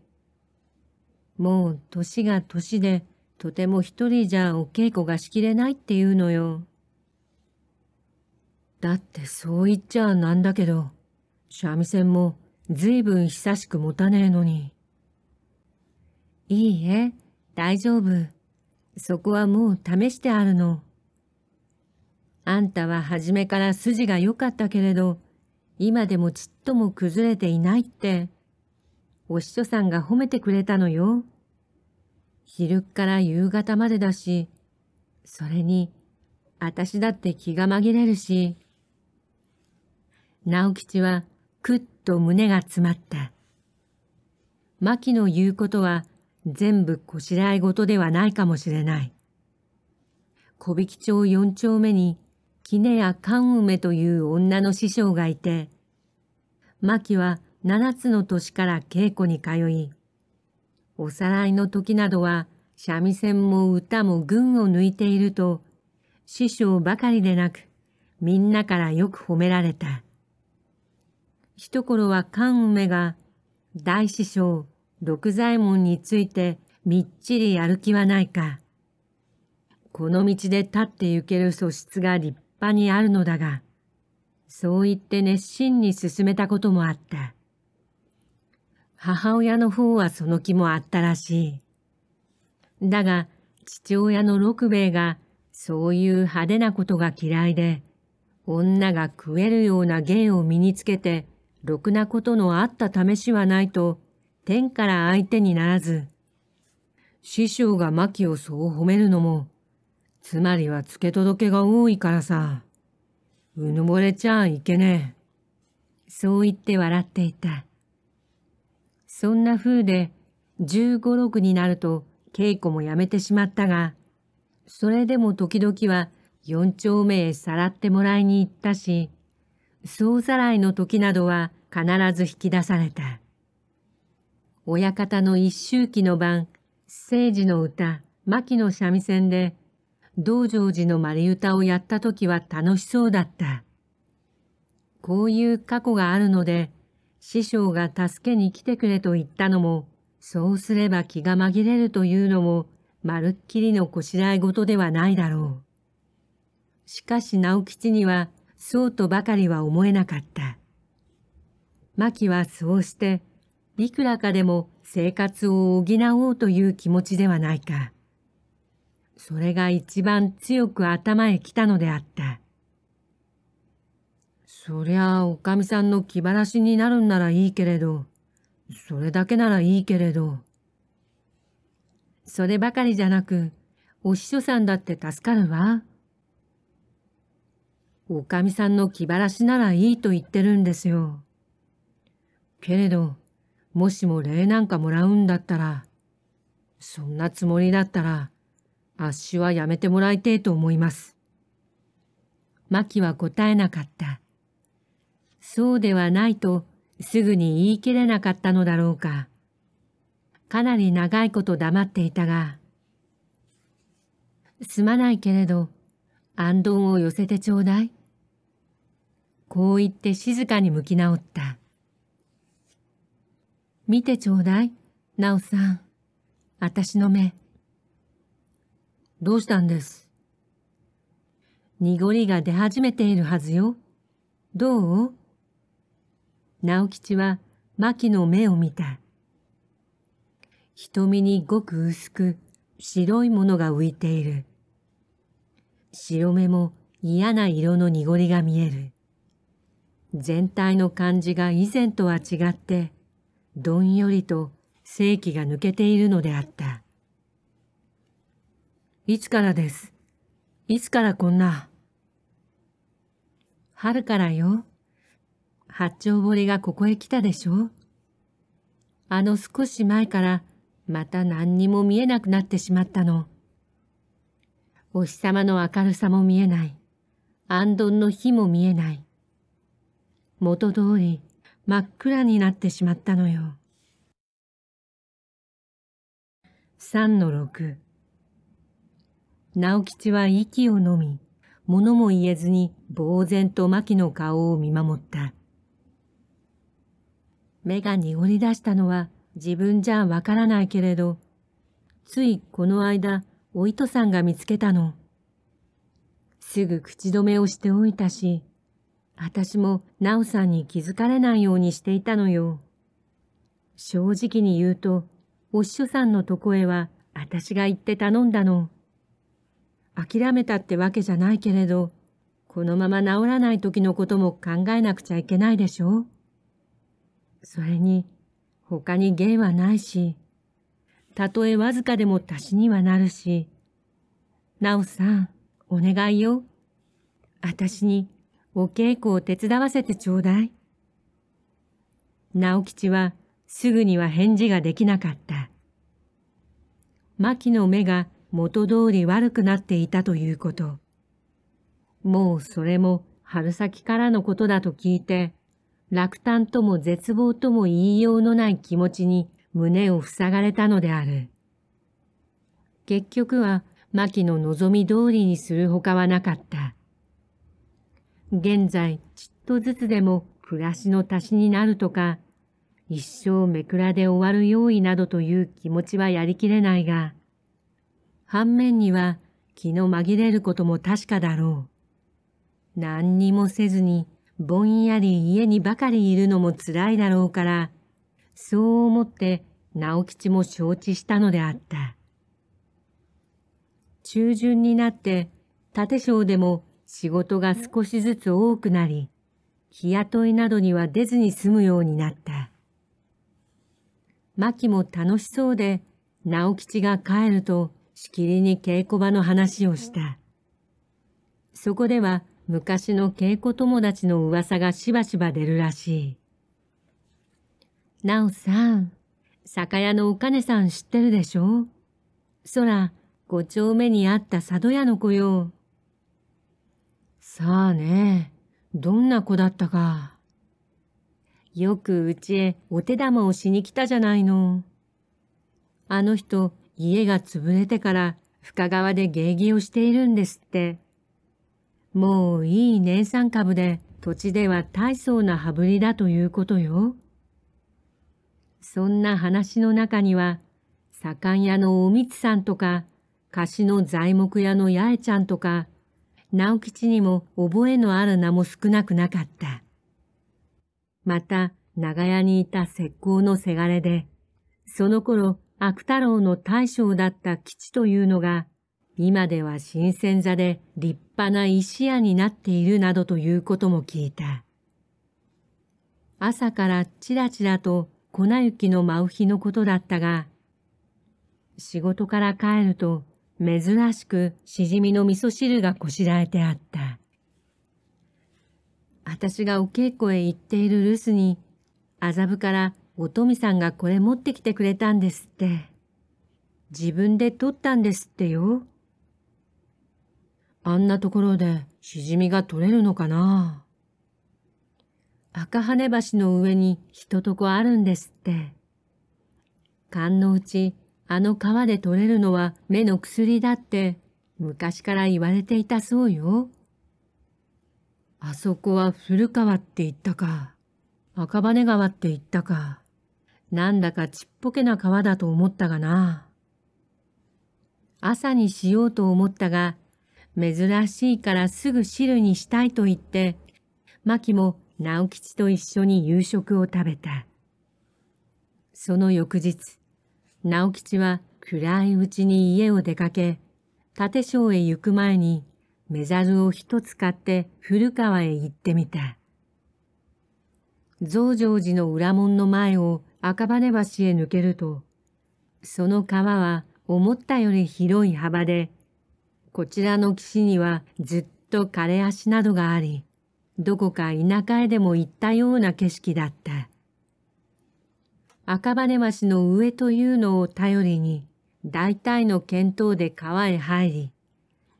もう年が年でとても一人じゃお稽古がしきれないっていうのよ。だってそう言っちゃなんだけど、三味線も随分久しく持たねえのに。いいえ、大丈夫。そこはもう試してあるの。あんたは初めから筋が良かったけれど、今でもちっとも崩れていないって、お師匠さんが褒めてくれたのよ。昼から夕方までだし、それに、あたしだって気が紛れるし。直吉はくっと胸が詰まった。牧の言うことは全部こしらえ事ではないかもしれない。小引町四丁目に杵や寒梅という女の師匠がいて、牧は7つの年から稽古に通い、おさらいの時などは三味線も歌も群を抜いていると、師匠ばかりでなく、みんなからよく褒められた。一頃は勘梅が、大師匠、六左衛門についてみっちりやる気はないか。この道で立って行ける素質が立派にあるのだが、そう言って熱心に進めたこともあった。母親の方はその気もあったらしい。だが、父親の六兵衛がそういう派手なことが嫌いで、女が食えるような芸を身につけて、ろくなことのあった試しはないと、天から相手にならず、師匠が牧をそう褒めるのも、つまりは付け届けが多いからさ、うぬぼれちゃいけねえ。そう言って笑っていた。そんな風で十五六になると稽古もやめてしまったが、それでも時々は四丁目へさらってもらいに行ったし、総ざらいの時などは必ず引き出された。親方の一周期の晩、聖治の歌、牧の三味線で、道成寺の丸歌をやった時は楽しそうだった。こういう過去があるので、師匠が助けに来てくれと言ったのも、そうすれば気が紛れるというのも、まるっきりのこしらえとではないだろう。しかし直吉には、そうとばかりは思えなかった。牧はそうして、いくらかでも生活を補おうという気持ちではないか。それが一番強く頭へ来たのであった。そりゃあおかみさんの気晴らしになるんならいいけれど、それだけならいいけれど。そればかりじゃなく、お師匠さんだって助かるわ。おかみさんの気晴らしならいいと言ってるんですよ。けれど、もしも礼なんかもらうんだったら、そんなつもりだったら、あっしはやめてもらいてえと思います。マキは答えなかった。そうではないとすぐに言い切れなかったのだろうか。かなり長いこと黙っていたが、すまないけれど、安どを寄せてちょうだい。こう言って静かに向き直った。見てちょうだい、なおさん。あたしの目。どうしたんです濁りが出始めているはずよ。どう直吉は牧の目を見た。瞳にごく薄く白いものが浮いている。白目も嫌な色の濁りが見える。全体の感じが以前とは違って、どんよりと正気が抜けているのであった。いつからです。いつからこんな。春からよ。八丁堀がここへ来たでしょうあの少し前からまた何にも見えなくなってしまったの。お日様の明るさも見えない。安どんの火も見えない。元通り真っ暗になってしまったのよ。三の六。直吉は息をのみ、物も言えずに呆然と牧の顔を見守った。目が濁り出したのは自分じゃわからないけれど、ついこの間、お糸さんが見つけたの。すぐ口止めをしておいたし、私もなおさんに気づかれないようにしていたのよ。正直に言うと、お師匠さんのとこへは私が行って頼んだの。諦めたってわけじゃないけれど、このまま治らない時のことも考えなくちゃいけないでしょそれに、他に芸はないし、たとえわずかでも足しにはなるし、なおさん、お願いよ。あたしにお稽古を手伝わせてちょうだい。直吉はすぐには返事ができなかった。牧の目が元通り悪くなっていたということ。もうそれも春先からのことだと聞いて、落胆とも絶望とも言いようのない気持ちに胸を塞がれたのである。結局は、牧の望み通りにするほかはなかった。現在、ちっとずつでも暮らしの足しになるとか、一生めくらで終わる用意などという気持ちはやりきれないが、反面には気の紛れることも確かだろう。何にもせずにぼんやり家にばかりいるのもつらいだろうから、そう思って直吉も承知したのであった。中旬になって、立章でも仕事が少しずつ多くなり、日雇いなどには出ずに済むようになった。牧も楽しそうで、直吉が帰ると、しきりに稽古場の話をした。そこでは、昔の稽古友達の噂がしばしば出るらしい。なおさん、酒屋のお金さん知ってるでしょそら、五丁目にあった佐渡屋の子よ。さあね、どんな子だったか。よくうちへお手玉をしに来たじゃないの。あの人、家が潰れてから深川で芸儀をしているんですって。もういい年産株で土地では大層な羽振りだということよ。そんな話の中には、左官屋のおみつさんとか、貸しの材木屋の八重ちゃんとか、直吉にも覚えのある名も少なくなかった。また、長屋にいた石膏のせがれで、その頃、悪太郎の大将だった吉というのが、今では新鮮座で立派な石屋になっているなどということも聞いた。朝からちらちらと粉雪の舞う日のことだったが、仕事から帰ると珍しくしじみの味噌汁がこしらえてあった。私がお稽古へ行っている留守に、麻布からおとみさんがこれ持ってきてくれたんですって。自分で取ったんですってよ。あんなところでしじみが取れるのかな赤羽橋の上に一とこあるんですって。勘のうちあの川で取れるのは目の薬だって昔から言われていたそうよ。あそこは古川って言ったか、赤羽川って言ったか、なんだかちっぽけな川だと思ったがな。朝にしようと思ったが、珍しいからすぐ汁にしたいと言って、マキも直吉と一緒に夕食を食べた。その翌日、直吉は暗いうちに家を出かけ、立章へ行く前に、メザルを一つ買って古川へ行ってみた。増上寺の裏門の前を赤羽橋へ抜けると、その川は思ったより広い幅でこちらの岸にはずっと枯れ足などがあり、どこか田舎へでも行ったような景色だった。赤羽橋の上というのを頼りに、大体の見当で川へ入り、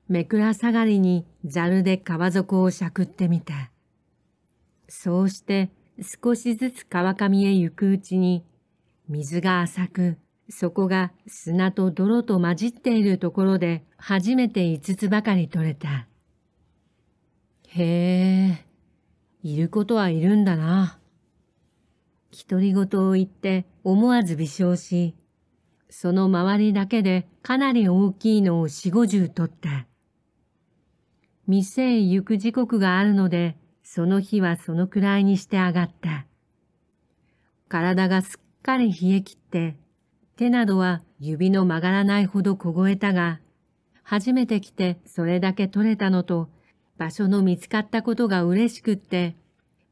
めくら下がりにざるで川底をしゃくってみた。そうして少しずつ川上へ行くうちに、水が浅く、そこが砂と泥と混じっているところで初めて5つばかり取れた。へえ、いることはいるんだな。独り言を言って思わず微笑し、その周りだけでかなり大きいのを四五十取った。店へ行く時刻があるので、その日はそのくらいにして上がった。体がすっかり冷え切って手などは指の曲がらないほど凍えたが、初めて来てそれだけ取れたのと、場所の見つかったことが嬉しくって、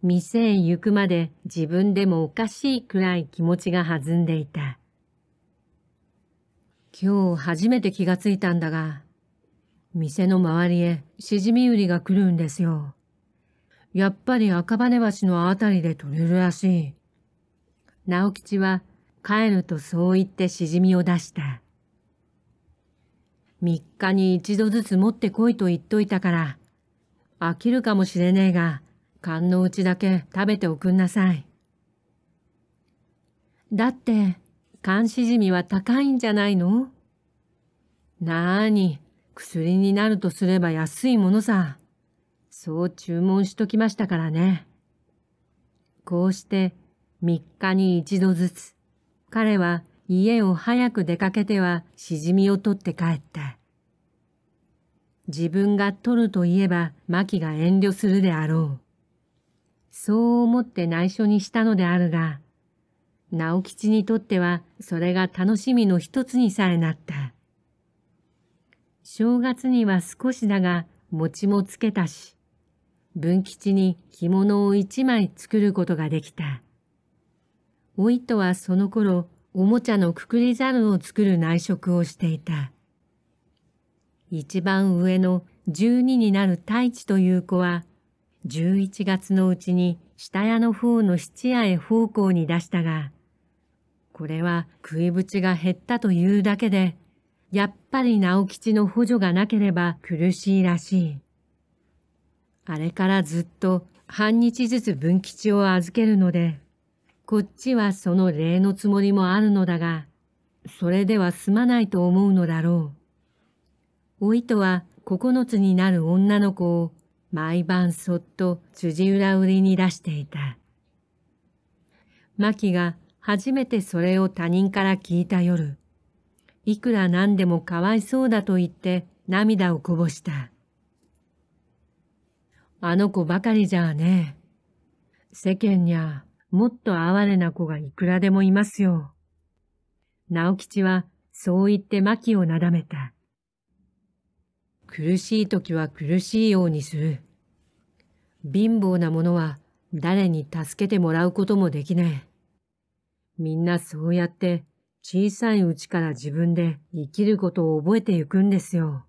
店へ行くまで自分でもおかしいくらい気持ちが弾んでいた。今日初めて気がついたんだが、店の周りへしじみ売りが来るんですよ。やっぱり赤羽橋のあたりで取れるらしい。直吉は帰るとそう言ってしじみを出した。3日に一度ずつ持ってこいと言っといたから、飽きるかもしれねえが、勘のうちだけ食べておくんなさい。だって、缶しじみは高いんじゃないのなーに、薬になるとすれば安いものさ。そう注文しときましたからね。こうして、3日に一度ずつ、彼は家を早く出かけてはしじみを取って帰った。自分が取ると言えばマキが遠慮するであろう。そう思って内緒にしたのであるが、直吉にとってはそれが楽しみの一つにさえなった。正月には少しだが餅もつけたし、文吉に着物を一枚作ることができた。お糸はその頃、おもちゃのくくりざるを作る内職をしていた。一番上の12になる太一という子は、11月のうちに下屋の方の質屋へ奉公に出したが、これは食いぶちが減ったというだけで、やっぱり直吉の補助がなければ苦しいらしい。あれからずっと半日ずつ文吉を預けるので、こっちはその礼のつもりもあるのだが、それでは済まないと思うのだろう。お糸は九つになる女の子を毎晩そっと辻裏売りに出していた。マキが初めてそれを他人から聞いた夜、いくら何でもかわいそうだと言って涙をこぼした。あの子ばかりじゃあね。世間にゃもっと哀れな子がいくらでもいますよ。直吉はそう言って牧をなだめた。苦しい時は苦しいようにする。貧乏な者は誰に助けてもらうこともできない。みんなそうやって小さいうちから自分で生きることを覚えてゆくんですよ。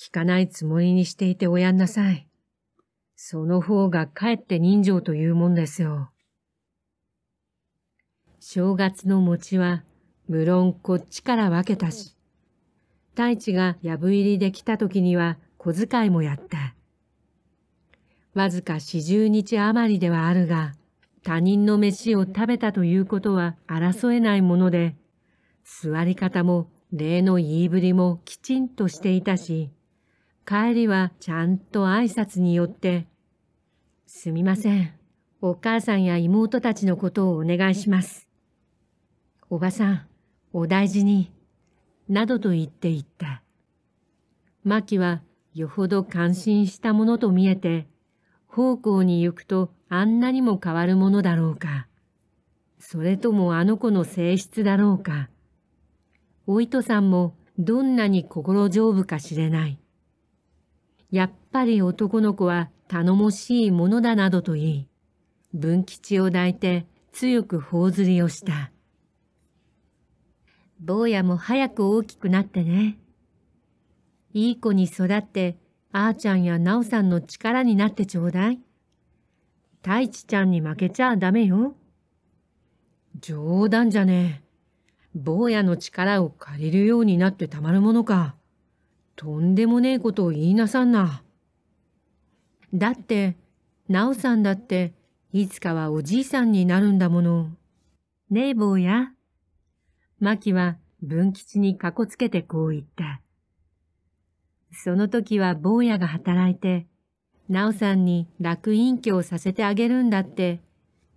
聞かないつもりにしていておやんなさい。その方がかえって人情というもんですよ。正月の餅は、無論こっちから分けたし、大地が藪入りできた時には小遣いもやった。わずか四十日余りではあるが、他人の飯を食べたということは争えないもので、座り方も礼の言いぶりもきちんとしていたし、帰りはちゃんと挨拶によってすみません。お母さんや妹たちのことをお願いします。おばさん、お大事に、などと言って言った。マキはよほど感心したものと見えて、奉公に行くとあんなにも変わるものだろうか。それともあの子の性質だろうか。お糸さんもどんなに心丈夫か知れない。やっぱり男の子は頼もしいものだなどと言い、文吉を抱いて強く頬ずりをした。坊やも早く大きくなってね。いい子に育って、あーちゃんやなおさんの力になってちょうだい。太一ちゃんに負けちゃダメよ。冗談じゃねえ。坊やの力を借りるようになってたまるものか。とんでもねえことを言いなさんな。だって、なおさんだって、いつかはおじいさんになるんだもの。ねえ坊や。マキは文吉にかこつけてこう言った。その時は坊やが働いて、なおさんに楽隠居をさせてあげるんだって。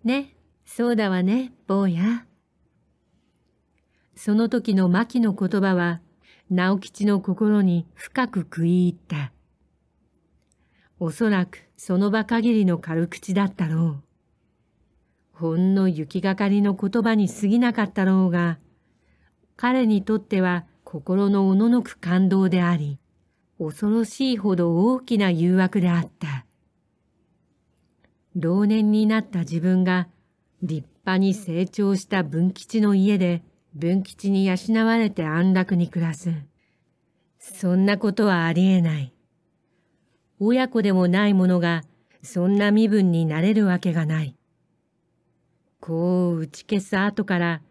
ね、そうだわね、坊や。その時の牧の言葉は、直吉の心に深く食い入った。おそらくその場限りの軽口だったろう。ほんの行きがかりの言葉に過ぎなかったろうが、彼にとっては心のおののく感動であり、恐ろしいほど大きな誘惑であった。老年になった自分が立派に成長した文吉の家で文吉に養われて安楽に暮らす。そんなことはありえない。親子でもない者がそんな身分になれるわけがない。こう打ち消す後から、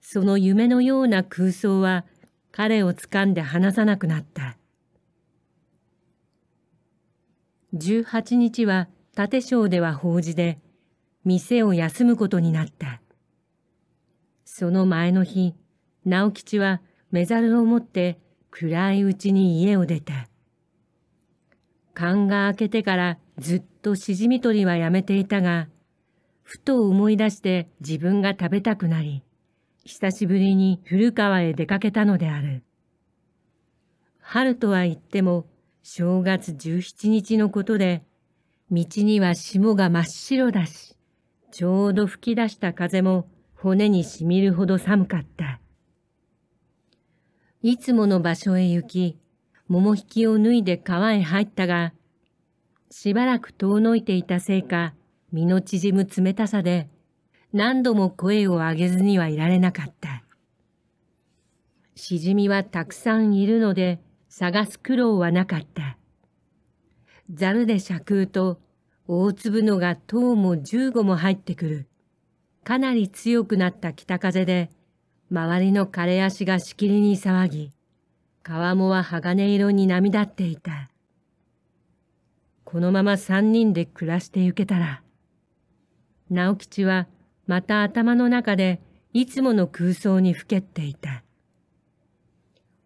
その夢のような空想は彼を掴んで離さなくなった。十八日は立章では法事で、店を休むことになった。その前の日、直吉はメザルを持って暗いうちに家を出た。勘が明けてからずっとしじみ取りはやめていたが、ふと思い出して自分が食べたくなり、久しぶりに古川へ出かけたのである。春とは言っても正月17日のことで、道には霜が真っ白だし、ちょうど吹き出した風も骨にしみるほど寒かった。いつもの場所へ行き、桃引きを脱いで川へ入ったが、しばらく遠のいていたせいか、身の縮む冷たさで、何度も声を上げずにはいられなかった。しじみはたくさんいるので、探す苦労はなかった。ざるでしゃくうと、大粒のが10も15も入ってくる。かなり強くなった北風で、周りの枯れ足がしきりに騒ぎ、川面は鋼色に波立っていた。このまま三人で暮らしてゆけたら、直吉はまた頭の中でいつもの空想にふけっていた。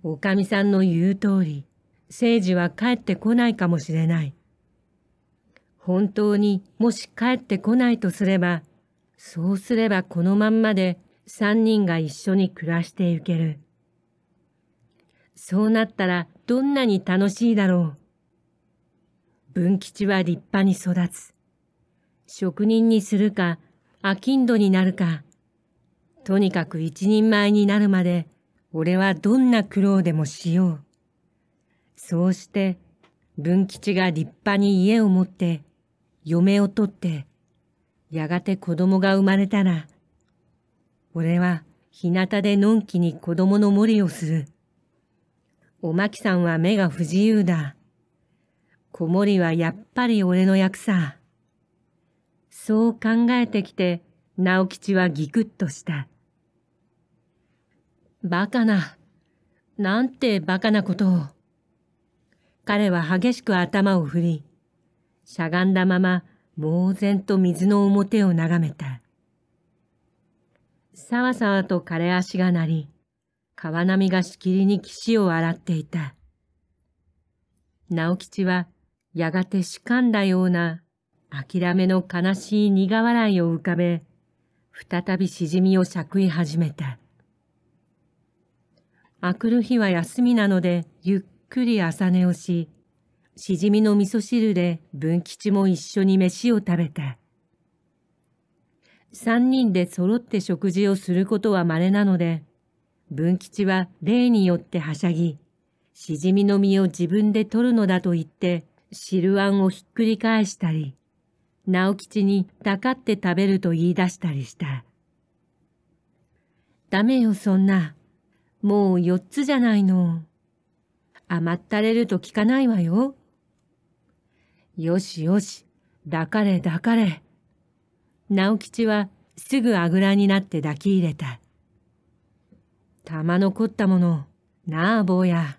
おかみさんの言う通り、聖治は帰ってこないかもしれない。本当にもし帰ってこないとすれば、そうすればこのまんまで三人が一緒に暮らしてゆける。そうなったらどんなに楽しいだろう。文吉は立派に育つ。職人にするか、商人になるか。とにかく一人前になるまで、俺はどんな苦労でもしよう。そうして、文吉が立派に家を持って、嫁を取って、やがて子供が生まれたら、俺は日向でのんきに子供の森をする。おまきさんは目が不自由だ。子守はやっぱり俺の役さ。そう考えてきて、直吉はギクッとした。バカな。なんてバカなことを。彼は激しく頭を振り、しゃがんだまま、猛然と水の表を眺めた。さわさわと枯れ足が鳴り、川波がしきりに岸を洗っていた。直吉はやがてか官だような諦めの悲しい苦笑いを浮かべ、再びしじみをしゃくい始めた。あくる日は休みなのでゆっくり朝寝をし、しじみの味噌汁で文吉も一緒に飯を食べた。三人で揃って食事をすることは稀なので、文吉は例によってはしゃぎ、しじみの実を自分で取るのだと言って、汁あんをひっくり返したり、直吉にたかって食べると言い出したりした。ダメよそんな。もう四つじゃないの。甘ったれると聞かないわよ。よしよし、抱かれ抱かれ。直吉はすぐあぐらになって抱き入れた。玉残ったもの。なあ、坊や。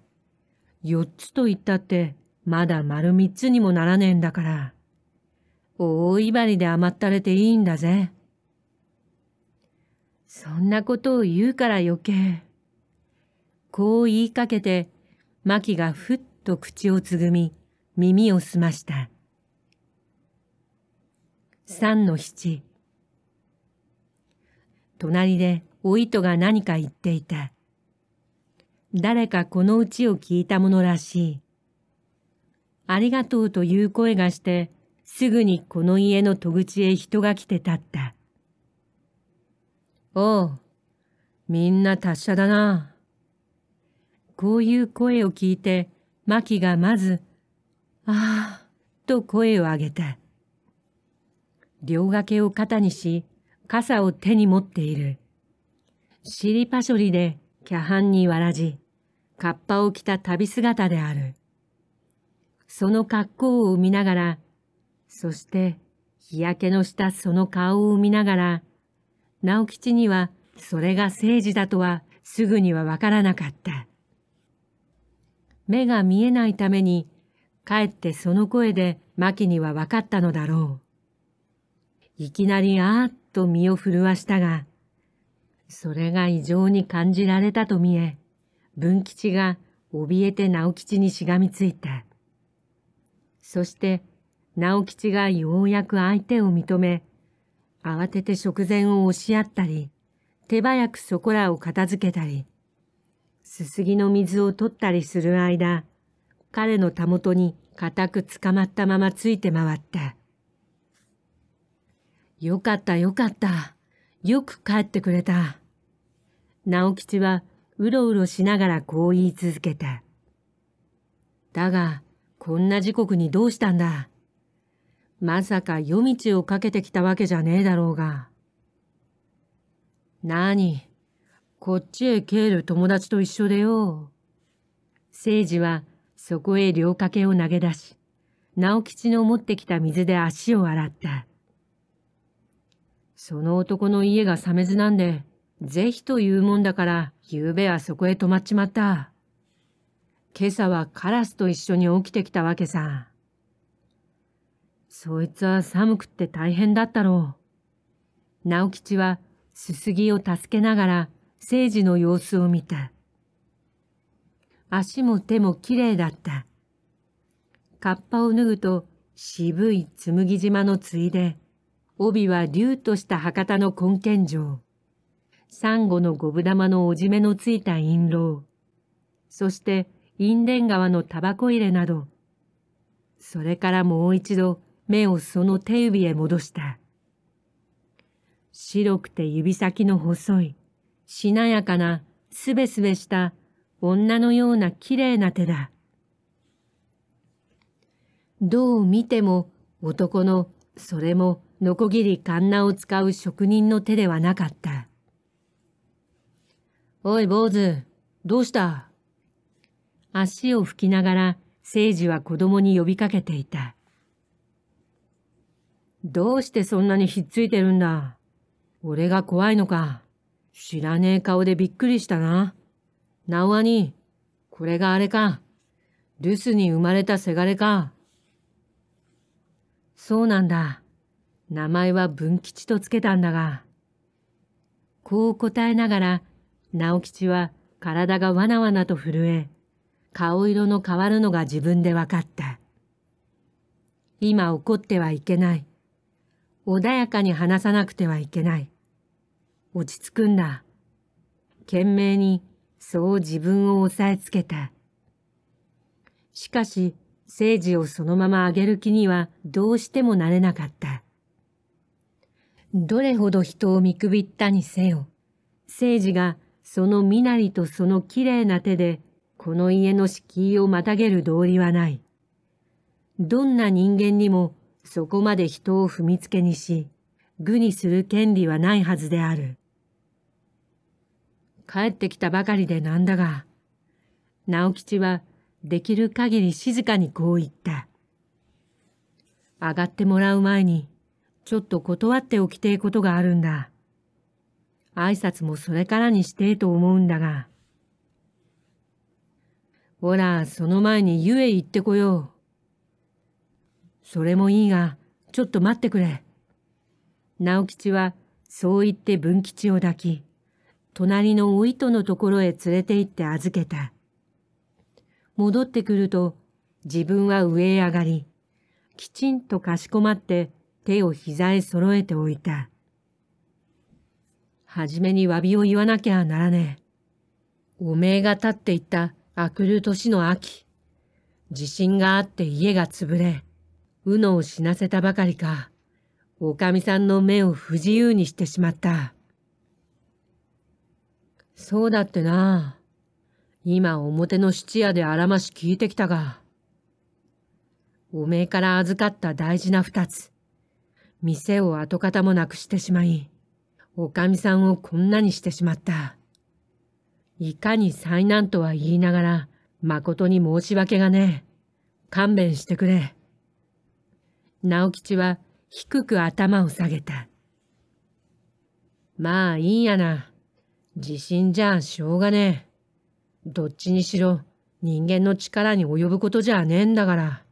四つと言ったって、まだ丸三つにもならねえんだから。大威張りで甘ったれていいんだぜ。そんなことを言うから余計。こう言いかけて、マキがふっと口をつぐみ、耳を澄ました。三の七。隣で、お糸が何か言っていた。誰かこのうちを聞いたものらしい。ありがとうという声がして、すぐにこの家の戸口へ人が来て立った。おう、みんな達者だな。こういう声を聞いて、マキがまず、ああ、と声を上げた。両掛けを肩にし、傘を手に持っている。シリパショリでキャハンにわらじ、カッパを着た旅姿である。その格好を見ながら、そして日焼けのしたその顔を見ながら、直吉にはそれが聖治だとはすぐにはわからなかった。目が見えないために、かえってその声で牧には分かったのだろう。いきなりあーっと身を震わしたが、それが異常に感じられたと見え、文吉が怯えて直吉にしがみついた。そして直吉がようやく相手を認め、慌てて食前を押し合ったり、手早くそこらを片付けたり、すすぎの水を取ったりする間、彼のたもとに固く捕まったままついて回った。よかったよかった。よく帰ってくれた。直吉はうろうろしながらこう言い続けた。だが、こんな時刻にどうしたんだまさか夜道をかけてきたわけじゃねえだろうが。なに、こっちへ帰る友達と一緒でよ。聖司はそこへ両掛けを投げ出し、直吉の持ってきた水で足を洗った。その男の家がサメズなんで、ぜひというもんだから、昨夜べはそこへ泊まっちまった。今朝はカラスと一緒に起きてきたわけさ。そいつは寒くって大変だったろう。直吉はすすぎを助けながら、聖治の様子を見た。足も手もきれいだった。カッパを脱ぐと渋い紬島のついで、帯は竜とした博多の根剣状。サンゴの五分玉のおじめのついた陰籠。そして、印伝川のタバコ入れなど。それからもう一度、目をその手指へ戻した。白くて指先の細い、しなやかな、すべすべした女のような綺麗な手だ。どう見ても男のそれもノコギリカンナを使う職人の手ではなかった。おい、坊主、どうした足を拭きながら、聖治は子供に呼びかけていた。どうしてそんなにひっついてるんだ俺が怖いのか知らねえ顔でびっくりしたな。なおに、これがあれか。留守に生まれたせがれか。そうなんだ。名前は文吉とつけたんだが。こう答えながら、直吉は体がわなわなと震え、顔色の変わるのが自分で分かった。今怒ってはいけない。穏やかに話さなくてはいけない。落ち着くんだ。懸命にそう自分を押さえつけた。しかし、聖児をそのままあげる気にはどうしてもなれなかった。どれほど人を見くびったにせよ、聖治がその身なりとその綺麗な手で、この家の敷居をまたげる道理はない。どんな人間にもそこまで人を踏みつけにし、愚にする権利はないはずである。帰ってきたばかりでなんだが、直吉はできる限り静かにこう言った。上がってもらう前に、ちょっと断っておきてえことがあるんだ。挨拶もそれからにしてえと思うんだが。ほら、その前に湯へ行ってこよう。それもいいが、ちょっと待ってくれ。直吉は、そう言って文吉を抱き、隣のお糸のところへ連れて行って預けた。戻ってくると、自分は上へ上がり、きちんとかしこまって手を膝へ揃えておいた。はじめに詫びを言わなきゃならねえ。おめえが立っていた明くる年の秋。地震があって家が潰れ、うのを死なせたばかりか、おかみさんの目を不自由にしてしまった。そうだってな。今表の質屋であらまし聞いてきたが。おめえから預かった大事な二つ。店を跡形もなくしてしまい、おかみさんをこんなにしてしまった。いかに災難とは言いながら、誠に申し訳がねえ。勘弁してくれ。直吉は低く頭を下げた。まあいいやな。地震じゃしょうがねえ。どっちにしろ人間の力に及ぶことじゃねえんだから。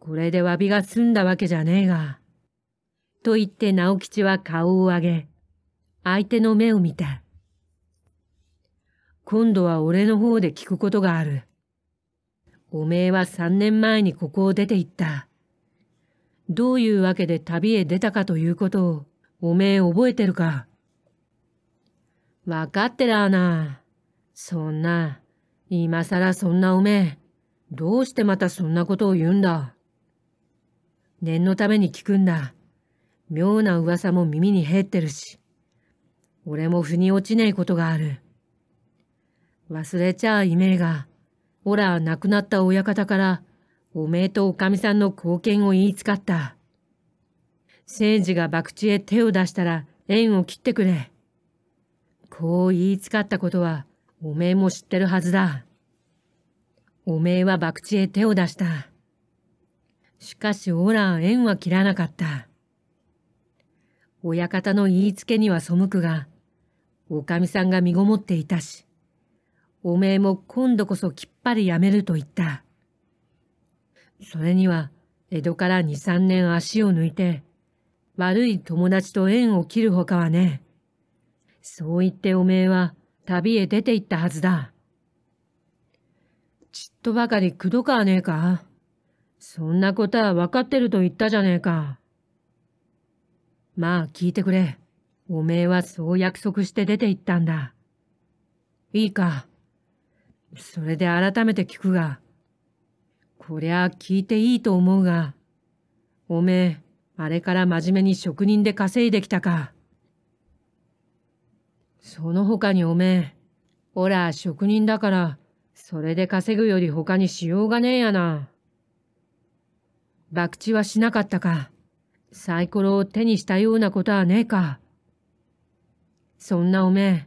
これで詫びが済んだわけじゃねえが。と言って直吉は顔を上げ、相手の目を見た。今度は俺の方で聞くことがある。おめえは三年前にここを出て行った。どういうわけで旅へ出たかということを、おめえ覚えてるかわかってらな。そんな、今さらそんなおめえ、どうしてまたそんなことを言うんだ念のために聞くんだ。妙な噂も耳に入ってるし。俺も腑に落ちねえことがある。忘れちゃあいめえが、ほら亡くなった親方から、おめえとおかみさんの貢献を言いつかった。聖治が博打へ手を出したら縁を切ってくれ。こう言いつかったことは、おめえも知ってるはずだ。おめえは博打へ手を出した。しかしオラは縁は切らなかった。親方の言いつけには背くが、おかみさんが身ごもっていたし、おめえも今度こそきっぱりやめると言った。それには、江戸から二三年足を抜いて、悪い友達と縁を切るほかはね。そう言っておめえは旅へ出て行ったはずだ。ちっとばかりくどかはねえかそんなことは分かってると言ったじゃねえか。まあ聞いてくれ。おめえはそう約束して出て行ったんだ。いいか。それで改めて聞くが。こりゃ聞いていいと思うが。おめえ、あれから真面目に職人で稼いできたか。その他におめえ、おら職人だから、それで稼ぐより他にしようがねえやな。博打はしなかったか。サイコロを手にしたようなことはねえか。そんなおめえ、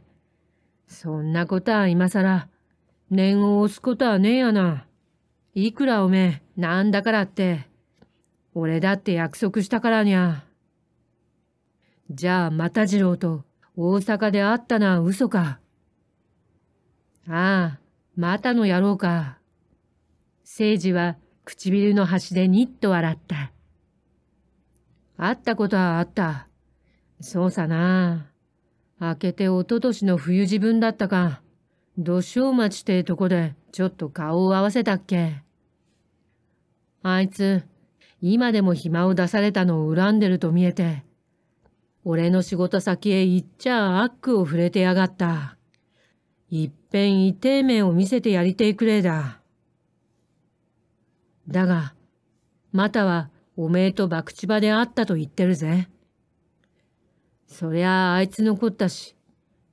そんなことは今さら、念を押すことはねえやな。いくらおめえ、なんだからって、俺だって約束したからにゃ。じゃあ、また次郎と大阪で会ったのは嘘か。ああ、またの野郎か。聖治は唇の端でニッと笑った。会ったことはあった。そうさな。明けておととしの冬自分だったか。土生町ってとこでちょっと顔を合わせたっけ。あいつ、今でも暇を出されたのを恨んでると見えて、俺の仕事先へ行っちゃあ悪を触れてやがった。いっぺん痛え目を見せてやりてえくれだ。だが、またはおめえと博打場で会ったと言ってるぜ。そりゃああいつ残ったし、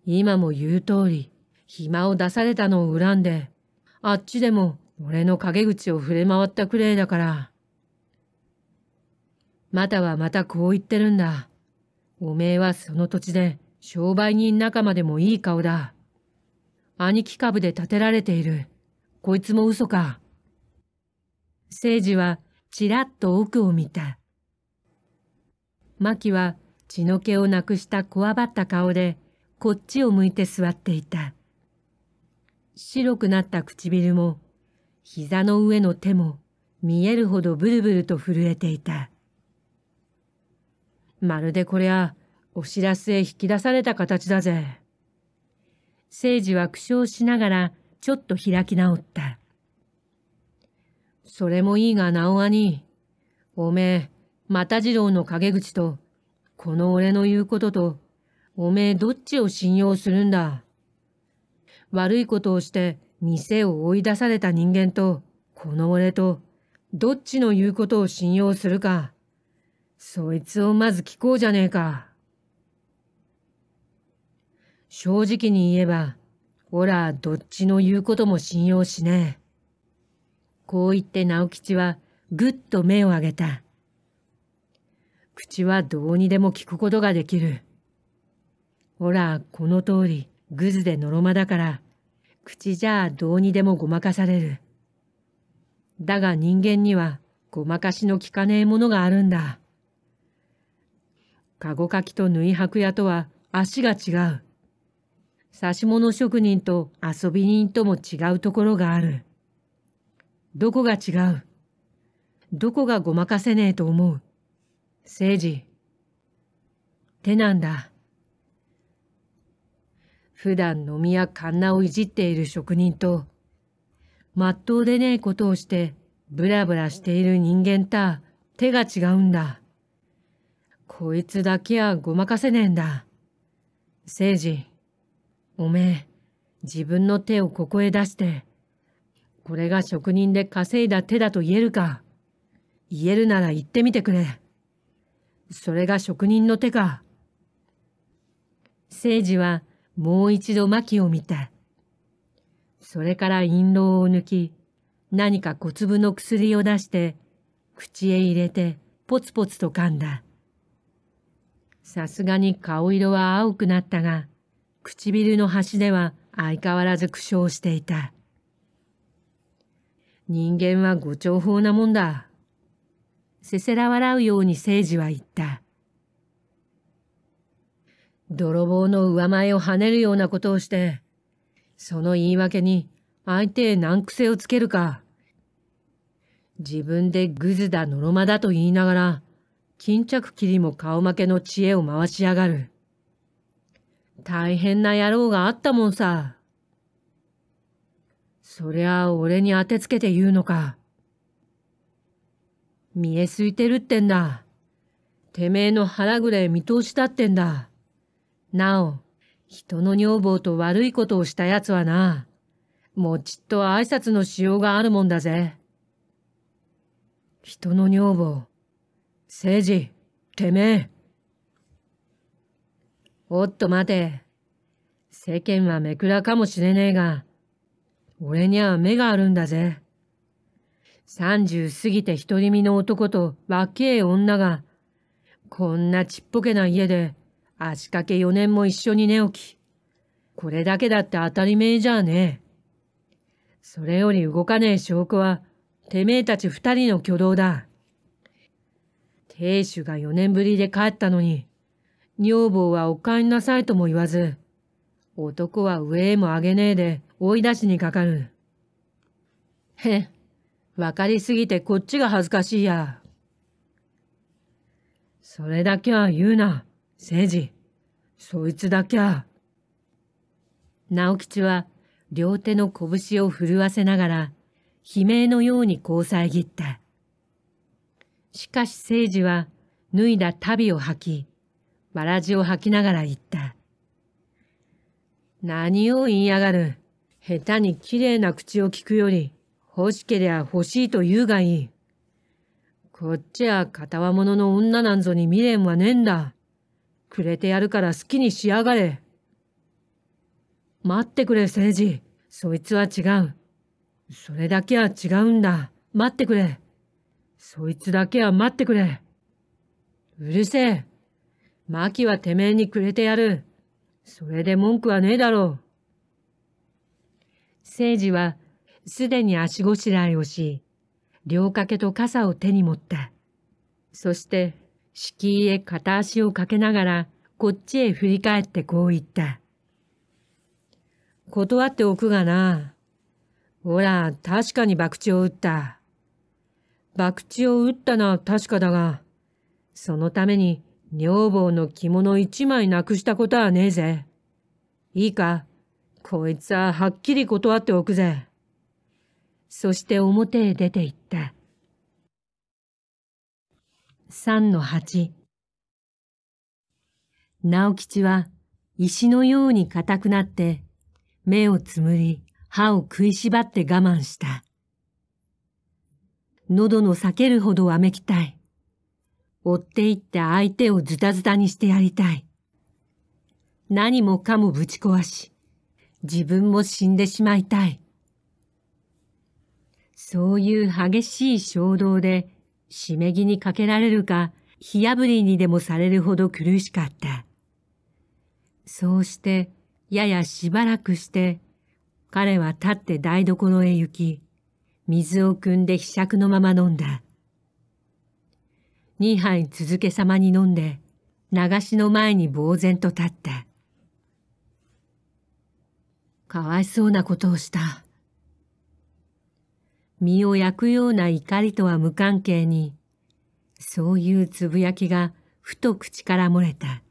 今も言う通り、暇を出されたのを恨んで、あっちでも俺の陰口を触れ回ったくれいだから。またはまたこう言ってるんだ。おめえはその土地で商売人仲間でもいい顔だ。兄貴株で建てられている。こいつも嘘か。聖司はちらっと奥を見た。牧は血の気をなくしたこわばった顔でこっちを向いて座っていた。白くなった唇も膝の上の手も見えるほどブルブルと震えていた。まるでこりゃお知らせへ引き出された形だぜ。聖司は苦笑しながらちょっと開き直った。それもいいが、なお兄。おめえ、又次郎の陰口と、この俺の言うことと、おめえどっちを信用するんだ。悪いことをして店を追い出された人間と、この俺と、どっちの言うことを信用するか。そいつをまず聞こうじゃねえか。正直に言えば、おらどっちの言うことも信用しねえ。こう言って直吉はぐっと目を上げた。口はどうにでも聞くことができる。ほら、この通り、ぐずでのろまだから、口じゃあどうにでもごまかされる。だが人間にはごまかしのきかねえものがあるんだ。かごかきと縫い箔屋とは足が違う。刺し物職人と遊び人とも違うところがある。どこが違うどこがごまかせねえと思う政治。手なんだ。普段飲みやカンナをいじっている職人と、まっとうでねえことをしてブラブラしている人間た手が違うんだ。こいつだけはごまかせねえんだ。誠治、おめえ、自分の手をここへ出して、これが職人で稼いだ手だと言えるか。言えるなら言ってみてくれ。それが職人の手か。聖治はもう一度牧を見て、それから陰謀を抜き、何か小粒の薬を出して、口へ入れてポツポツと噛んだ。さすがに顔色は青くなったが、唇の端では相変わらず苦笑していた。人間はご重宝なもんだ。せせら笑うように聖司は言った。泥棒の上前を跳ねるようなことをして、その言い訳に相手へ難癖をつけるか。自分でグズだのろまだと言いながら、巾着切りも顔負けの知恵を回しやがる。大変な野郎があったもんさ。そりゃ俺に当てつけて言うのか。見えすいてるってんだ。てめえの腹ぐれ見通しだってんだ。なお、人の女房と悪いことをした奴はな、もちっと挨拶のしようがあるもんだぜ。人の女房、政治、てめえ。おっと待て。世間はめくらかもしれねえが、俺には目があるんだぜ。三十過ぎて独り身の男と若え女が、こんなちっぽけな家で足掛け四年も一緒に寝起き。これだけだって当たり前じゃねえ。それより動かねえ証拠は、てめえたち二人の挙動だ。亭主が四年ぶりで帰ったのに、女房はお帰りなさいとも言わず、男は上へも上げねえで追い出しにかかる。へん、わかりすぎてこっちが恥ずかしいや。それだけは言うな、聖治。そいつだけは。直吉は両手の拳を震わせながら、悲鳴のように交際遮った。しかし聖治は脱いだ足袋を履き、わらじを履きながら言った。何を言いやがる。下手に綺麗な口を聞くより、欲しけりゃ欲しいと言うがいい。こっちは片輪者の女なんぞに未練はねえんだ。くれてやるから好きにしやがれ。待ってくれ、聖治。そいつは違う。それだけは違うんだ。待ってくれ。そいつだけは待ってくれ。うるせえ。マキはてめえにくれてやる。それで文句はねえだろう。聖司はすでに足ごしらえをし、両掛けと傘を手に持った。そして敷居へ片足をかけながらこっちへ振り返ってこう言った。断っておくがな。ほら、確かに博打を打った。博打を打ったのは確かだが、そのために女房の着物一枚なくしたことはねえぜ。いいか、こいつははっきり断っておくぜ。そして表へ出て行った。三の八。直吉は石のように硬くなって、目をつむり、歯を食いしばって我慢した。喉の裂けるほどわめきたい。追っていって相手をズタズタにしてやりたい。何もかもぶち壊し、自分も死んでしまいたい。そういう激しい衝動で、締めぎにかけられるか、火破りにでもされるほど苦しかった。そうして、ややしばらくして、彼は立って台所へ行き、水を汲んでひしゃくのまま飲んだ。2杯続けさまに飲んで流しの前に呆然と立ったかわいそうなことをした身を焼くような怒りとは無関係にそういうつぶやきがふと口から漏れた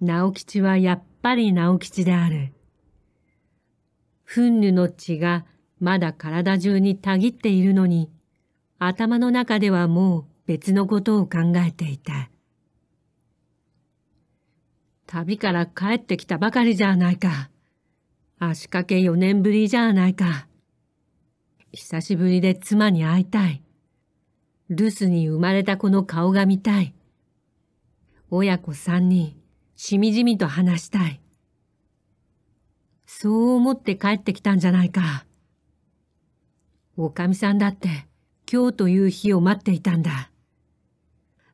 直吉はやっぱり直吉である憤怒の血がまだ体中にたぎっているのに頭の中ではもう別のことを考えていた。旅から帰ってきたばかりじゃないか。足掛け4年ぶりじゃないか。久しぶりで妻に会いたい。留守に生まれた子の顔が見たい。親子三人、しみじみと話したい。そう思って帰ってきたんじゃないか。おかみさんだって今日という日を待っていたんだ。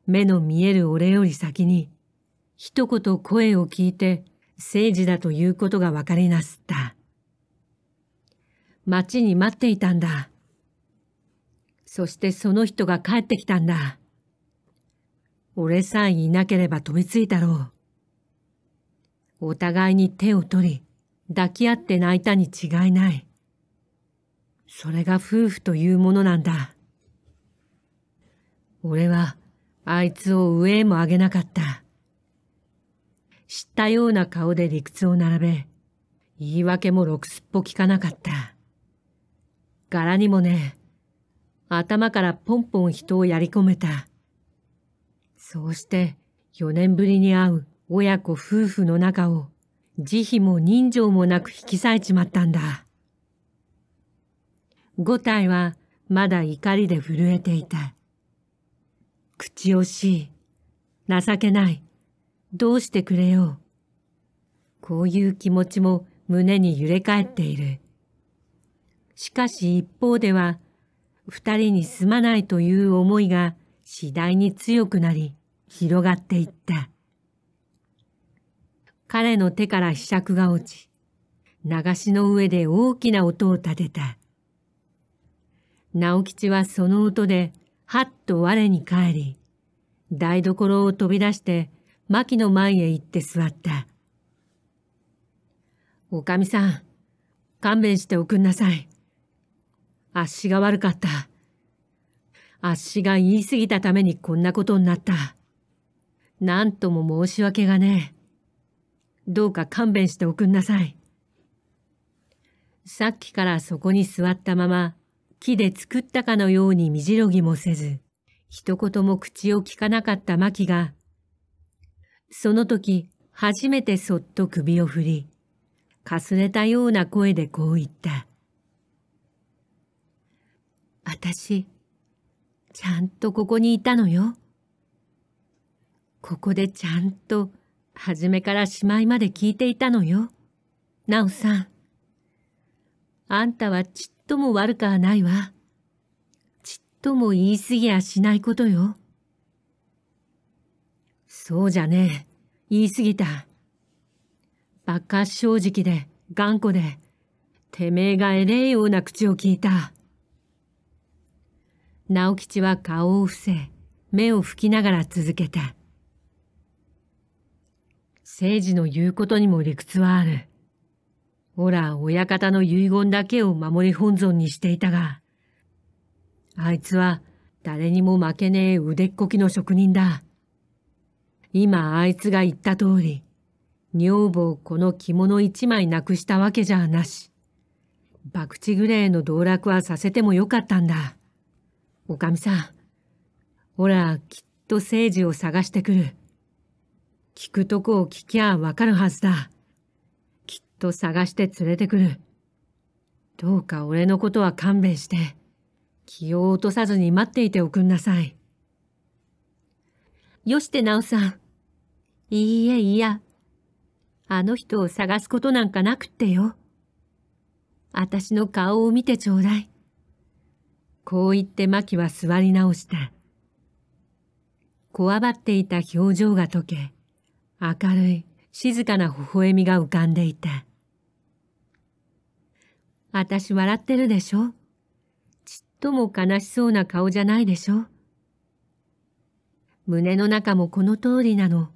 目の見える俺より先に、一言声を聞いて、聖治だということがわかりなすった。待ちに待っていたんだ。そしてその人が帰ってきたんだ。俺さえいなければ飛びついたろう。お互いに手を取り、抱き合って泣いたに違いない。それが夫婦というものなんだ。俺はあいつを上へも上げなかった。知ったような顔で理屈を並べ、言い訳もろくすっぽ聞かなかった。柄にもね、頭からポンポン人をやり込めた。そうして4年ぶりに会う親子夫婦の中を慈悲も人情もなく引き裂いちまったんだ。五体はまだ怒りで震えていた。口惜しい。情けない。どうしてくれよう。こういう気持ちも胸に揺れ返っている。しかし一方では、二人にすまないという思いが次第に強くなり、広がっていった。彼の手から柄杓が落ち、流しの上で大きな音を立てた。直吉はその音ではっと我に帰り、台所を飛び出して、牧の前へ行って座った。おかみさん、勘弁しておくんなさい。あっしが悪かった。あっしが言い過ぎたためにこんなことになった。なんとも申し訳がねえ。どうか勘弁しておくんなさい。さっきからそこに座ったまま、木で作ったかのように身じろぎもせず、一言も口をきかなかったマキが、その時、初めてそっと首を振り、かすれたような声でこう言った。私、ちゃんとここにいたのよ。ここでちゃんと、初めからしまいまで聞いていたのよ。なおさん。あんたはちっとも悪くはないわ。ちっとも言い過ぎやしないことよ。そうじゃねえ。言い過ぎた。馬鹿正直で頑固で、てめえがえれえような口を聞いた。直吉は顔を伏せ、目を拭きながら続けた。政治の言うことにも理屈はある。おら親方の遺言だけを守り本尊にしていたが、あいつは誰にも負けねえ腕っこきの職人だ。今あいつが言った通り、女房この着物一枚なくしたわけじゃなし。博打グレーの道楽はさせてもよかったんだ。おかみさん、ほら、きっと聖治を探してくる。聞くとこを聞きゃわかるはずだ。と探して連れてくる。どうか俺のことは勘弁して、気を落とさずに待っていておくんなさい。よしてなおさん。いいえ、いや。あの人を探すことなんかなくってよ。あたしの顔を見てちょうだい。こう言ってマキは座り直した。こわばっていた表情が溶け、明るい、静かな微笑みが浮かんでいた。私笑ってるでしょちっとも悲しそうな顔じゃないでしょ胸の中もこの通りなの。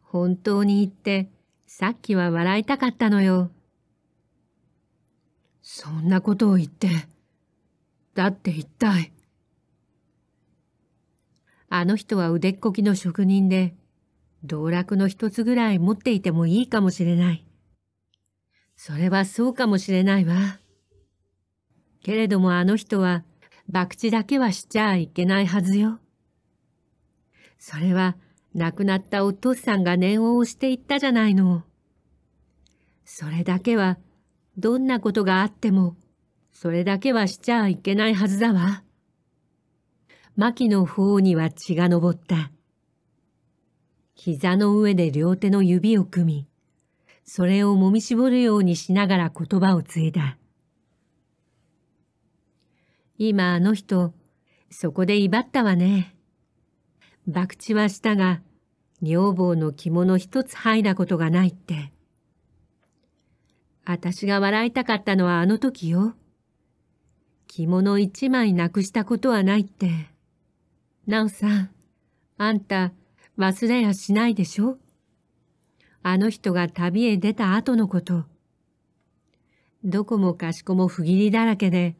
本当に言って、さっきは笑いたかったのよ。そんなことを言って。だって一体。あの人は腕っこきの職人で、道楽の一つぐらい持っていてもいいかもしれない。それはそうかもしれないわ。けれどもあの人は、博打だけはしちゃいけないはずよ。それは、亡くなったお父さんが念を押していったじゃないの。それだけは、どんなことがあっても、それだけはしちゃいけないはずだわ。牧の方には血が昇った。膝の上で両手の指を組み、それをもみしぼるようにしながら言葉を継いだ。今あの人、そこで威張ったわね。博打はしたが、女房の着物一つ剥いだことがないって。私が笑いたかったのはあの時よ。着物一枚なくしたことはないって。なおさん、あんた忘れやしないでしょあの人が旅へ出た後のこと。どこもかしこも不義理だらけで、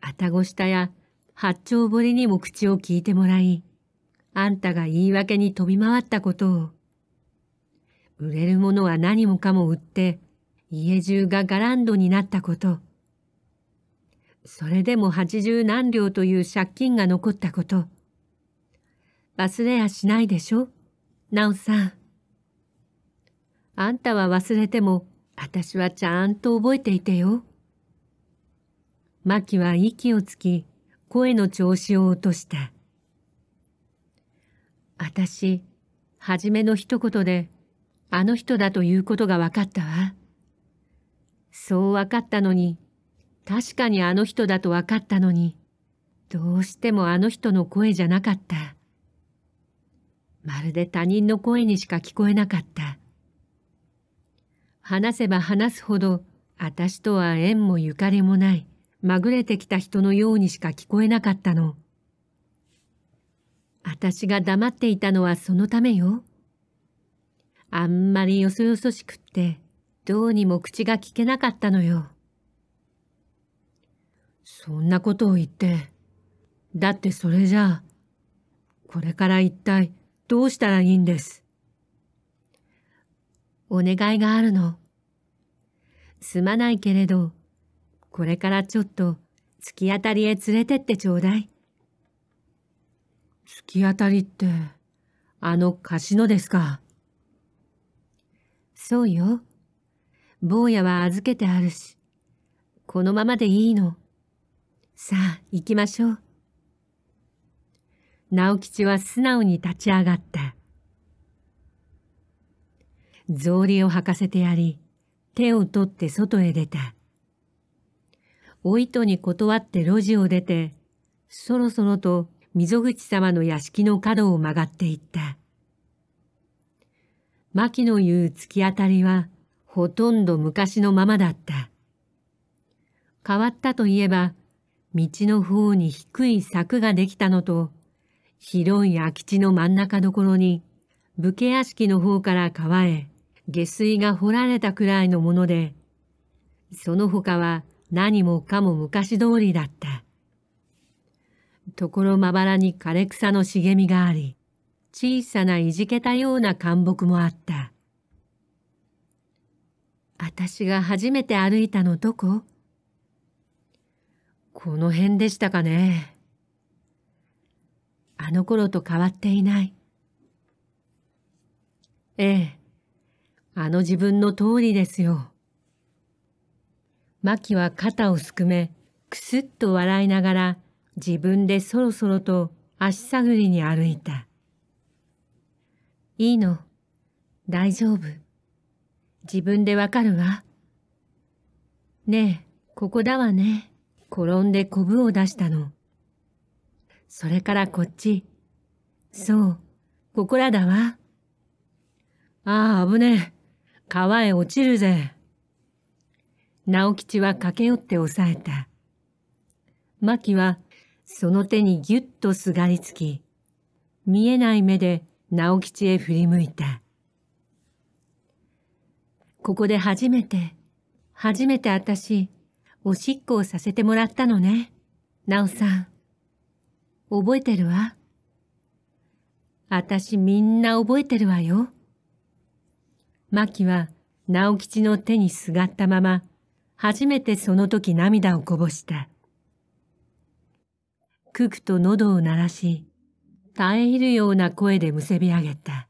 あたご下や八丁堀にも口を聞いてもらい、あんたが言い訳に飛び回ったことを。売れるものは何もかも売って、家中がガランドになったこと。それでも八十何両という借金が残ったこと。忘れやしないでしょなおさん。あんたは忘れても、私はちゃんと覚えていてよ。マキは息をつき、声の調子を落とした。私、初めの一言で、あの人だということが分かったわ。そう分かったのに、確かにあの人だと分かったのに、どうしてもあの人の声じゃなかった。まるで他人の声にしか聞こえなかった。話せば話すほど、私とは縁もゆかりもない、まぐれてきた人のようにしか聞こえなかったの。私が黙っていたのはそのためよ。あんまりよそよそしくって、どうにも口が聞けなかったのよ。そんなことを言って、だってそれじゃあ、これから一体どうしたらいいんです。お願いがあるの。すまないけれど、これからちょっと突き当たりへ連れてってちょうだい。突き当たりって、あの貸しのですか。そうよ。坊やは預けてあるし、このままでいいの。さあ、行きましょう。直吉は素直に立ち上がった。草履を履かせてやり、手を取って外へ出た。お糸に断って路地を出て、そろそろと溝口様の屋敷の角を曲がっていった。牧の言う突き当たりは、ほとんど昔のままだった。変わったといえば、道の方に低い柵ができたのと、広い空き地の真ん中どころに、武家屋敷の方から川へ、下水が掘られたくらいのもので、その他は何もかも昔通りだった。ところまばらに枯れ草の茂みがあり、小さないじけたような灌木もあった。私が初めて歩いたのどここの辺でしたかね。あの頃と変わっていない。ええ。あの自分の通りですよ。マキは肩をすくめ、くすっと笑いながら、自分でそろそろと足探りに歩いた。いいの。大丈夫。自分でわかるわ。ねえ、ここだわね。転んでコブを出したの。それからこっち。そう、ここらだわ。ああ、危ねえ。川へ落ちるぜ。直吉は駆け寄って押さえた。牧はその手にぎゅっとすがりつき、見えない目で直吉へ振り向いた。ここで初めて、初めて私、おしっこをさせてもらったのね。なおさん。覚えてるわ。あたしみんな覚えてるわよ。牧は直吉の手にすがったまま、初めてその時涙をこぼした。くくと喉を鳴らし、耐え入るような声でむせび上げた。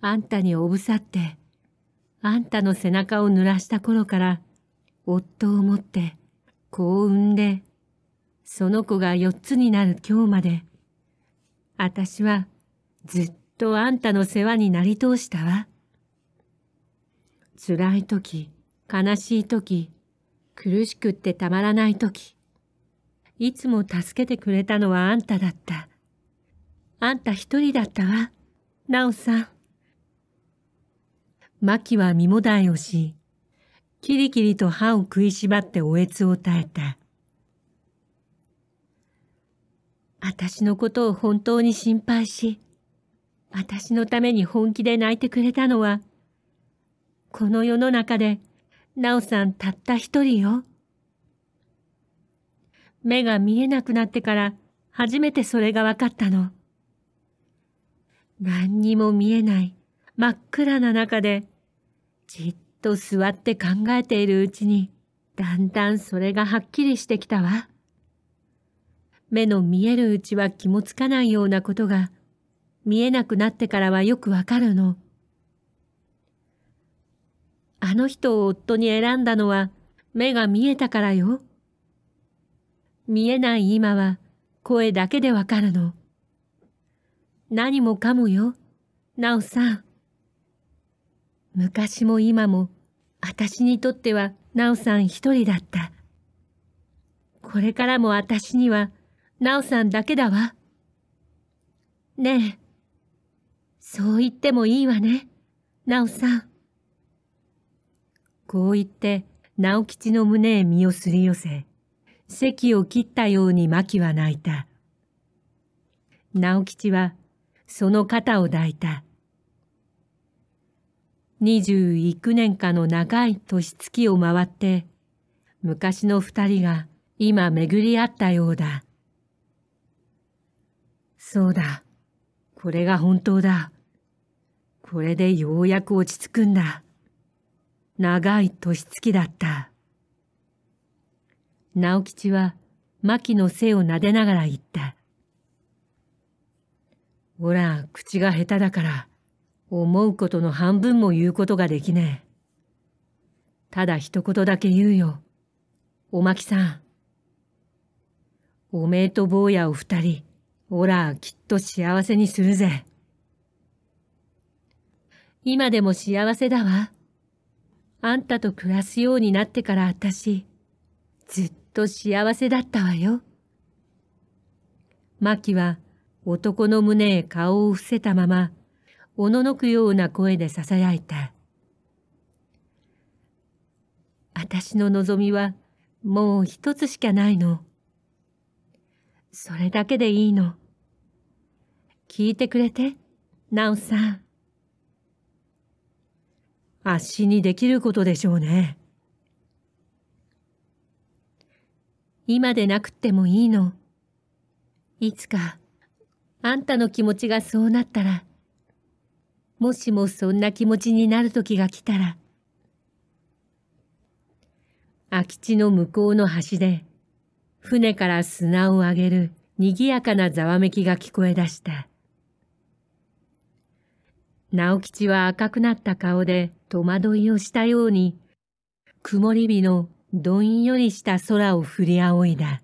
あんたにおぶさって、あんたの背中を濡らした頃から、夫を持って子を産んで、その子が四つになる今日まで、私はずっとあんたの世話になり通したわ。辛い時、悲しい時、苦しくってたまらない時、いつも助けてくれたのはあんただった。あんた一人だったわ、なおさん。マキは身もだいをし、キリキリと歯を食いしばっておえつを耐えた。私のことを本当に心配し、私のために本気で泣いてくれたのは、この世の中で、なおさんたった一人よ。目が見えなくなってから初めてそれが分かったの。何にも見えない真っ暗な中で、じっと座って考えているうちに、だんだんそれがはっきりしてきたわ。目の見えるうちは気もつかないようなことが、見えなくなってからはよくわかるの。あの人を夫に選んだのは目が見えたからよ。見えない今は声だけでわかるの。何もかもよ、なおさん。昔も今も、私にとってはなおさん一人だった。これからも私には、なおさんだけだわ。ねえ、そう言ってもいいわね、直さん。こう言って、直吉の胸へ身をすり寄せ、席を切ったように牧は泣いた。直吉は、その肩を抱いた。二十幾年かの長い年月を回って、昔の二人が今巡り合ったようだ。そうだ。これが本当だ。これでようやく落ち着くんだ。長い年月だった。直吉は、牧の背を撫でながら言った。ほら、口が下手だから、思うことの半分も言うことができねえ。ただ一言だけ言うよ。おまきさん。おめえと坊やお二人、おら、きっと幸せにするぜ。今でも幸せだわ。あんたと暮らすようになってから私、ずっと幸せだったわよ。マキは男の胸へ顔を伏せたまま、おののくような声で囁いた。私の望みはもう一つしかないの。それだけでいいの。聞いてくれて、ナオさん。圧死にできることでしょうね。今でなくってもいいの。いつか、あんたの気持ちがそうなったら、もしもそんな気持ちになる時が来たら、空き地の向こうの端で、船から砂をあげる賑やかなざわめきが聞こえ出した。直吉は赤くなった顔で戸惑いをしたように、曇り日のどんよりした空を振り仰いだ。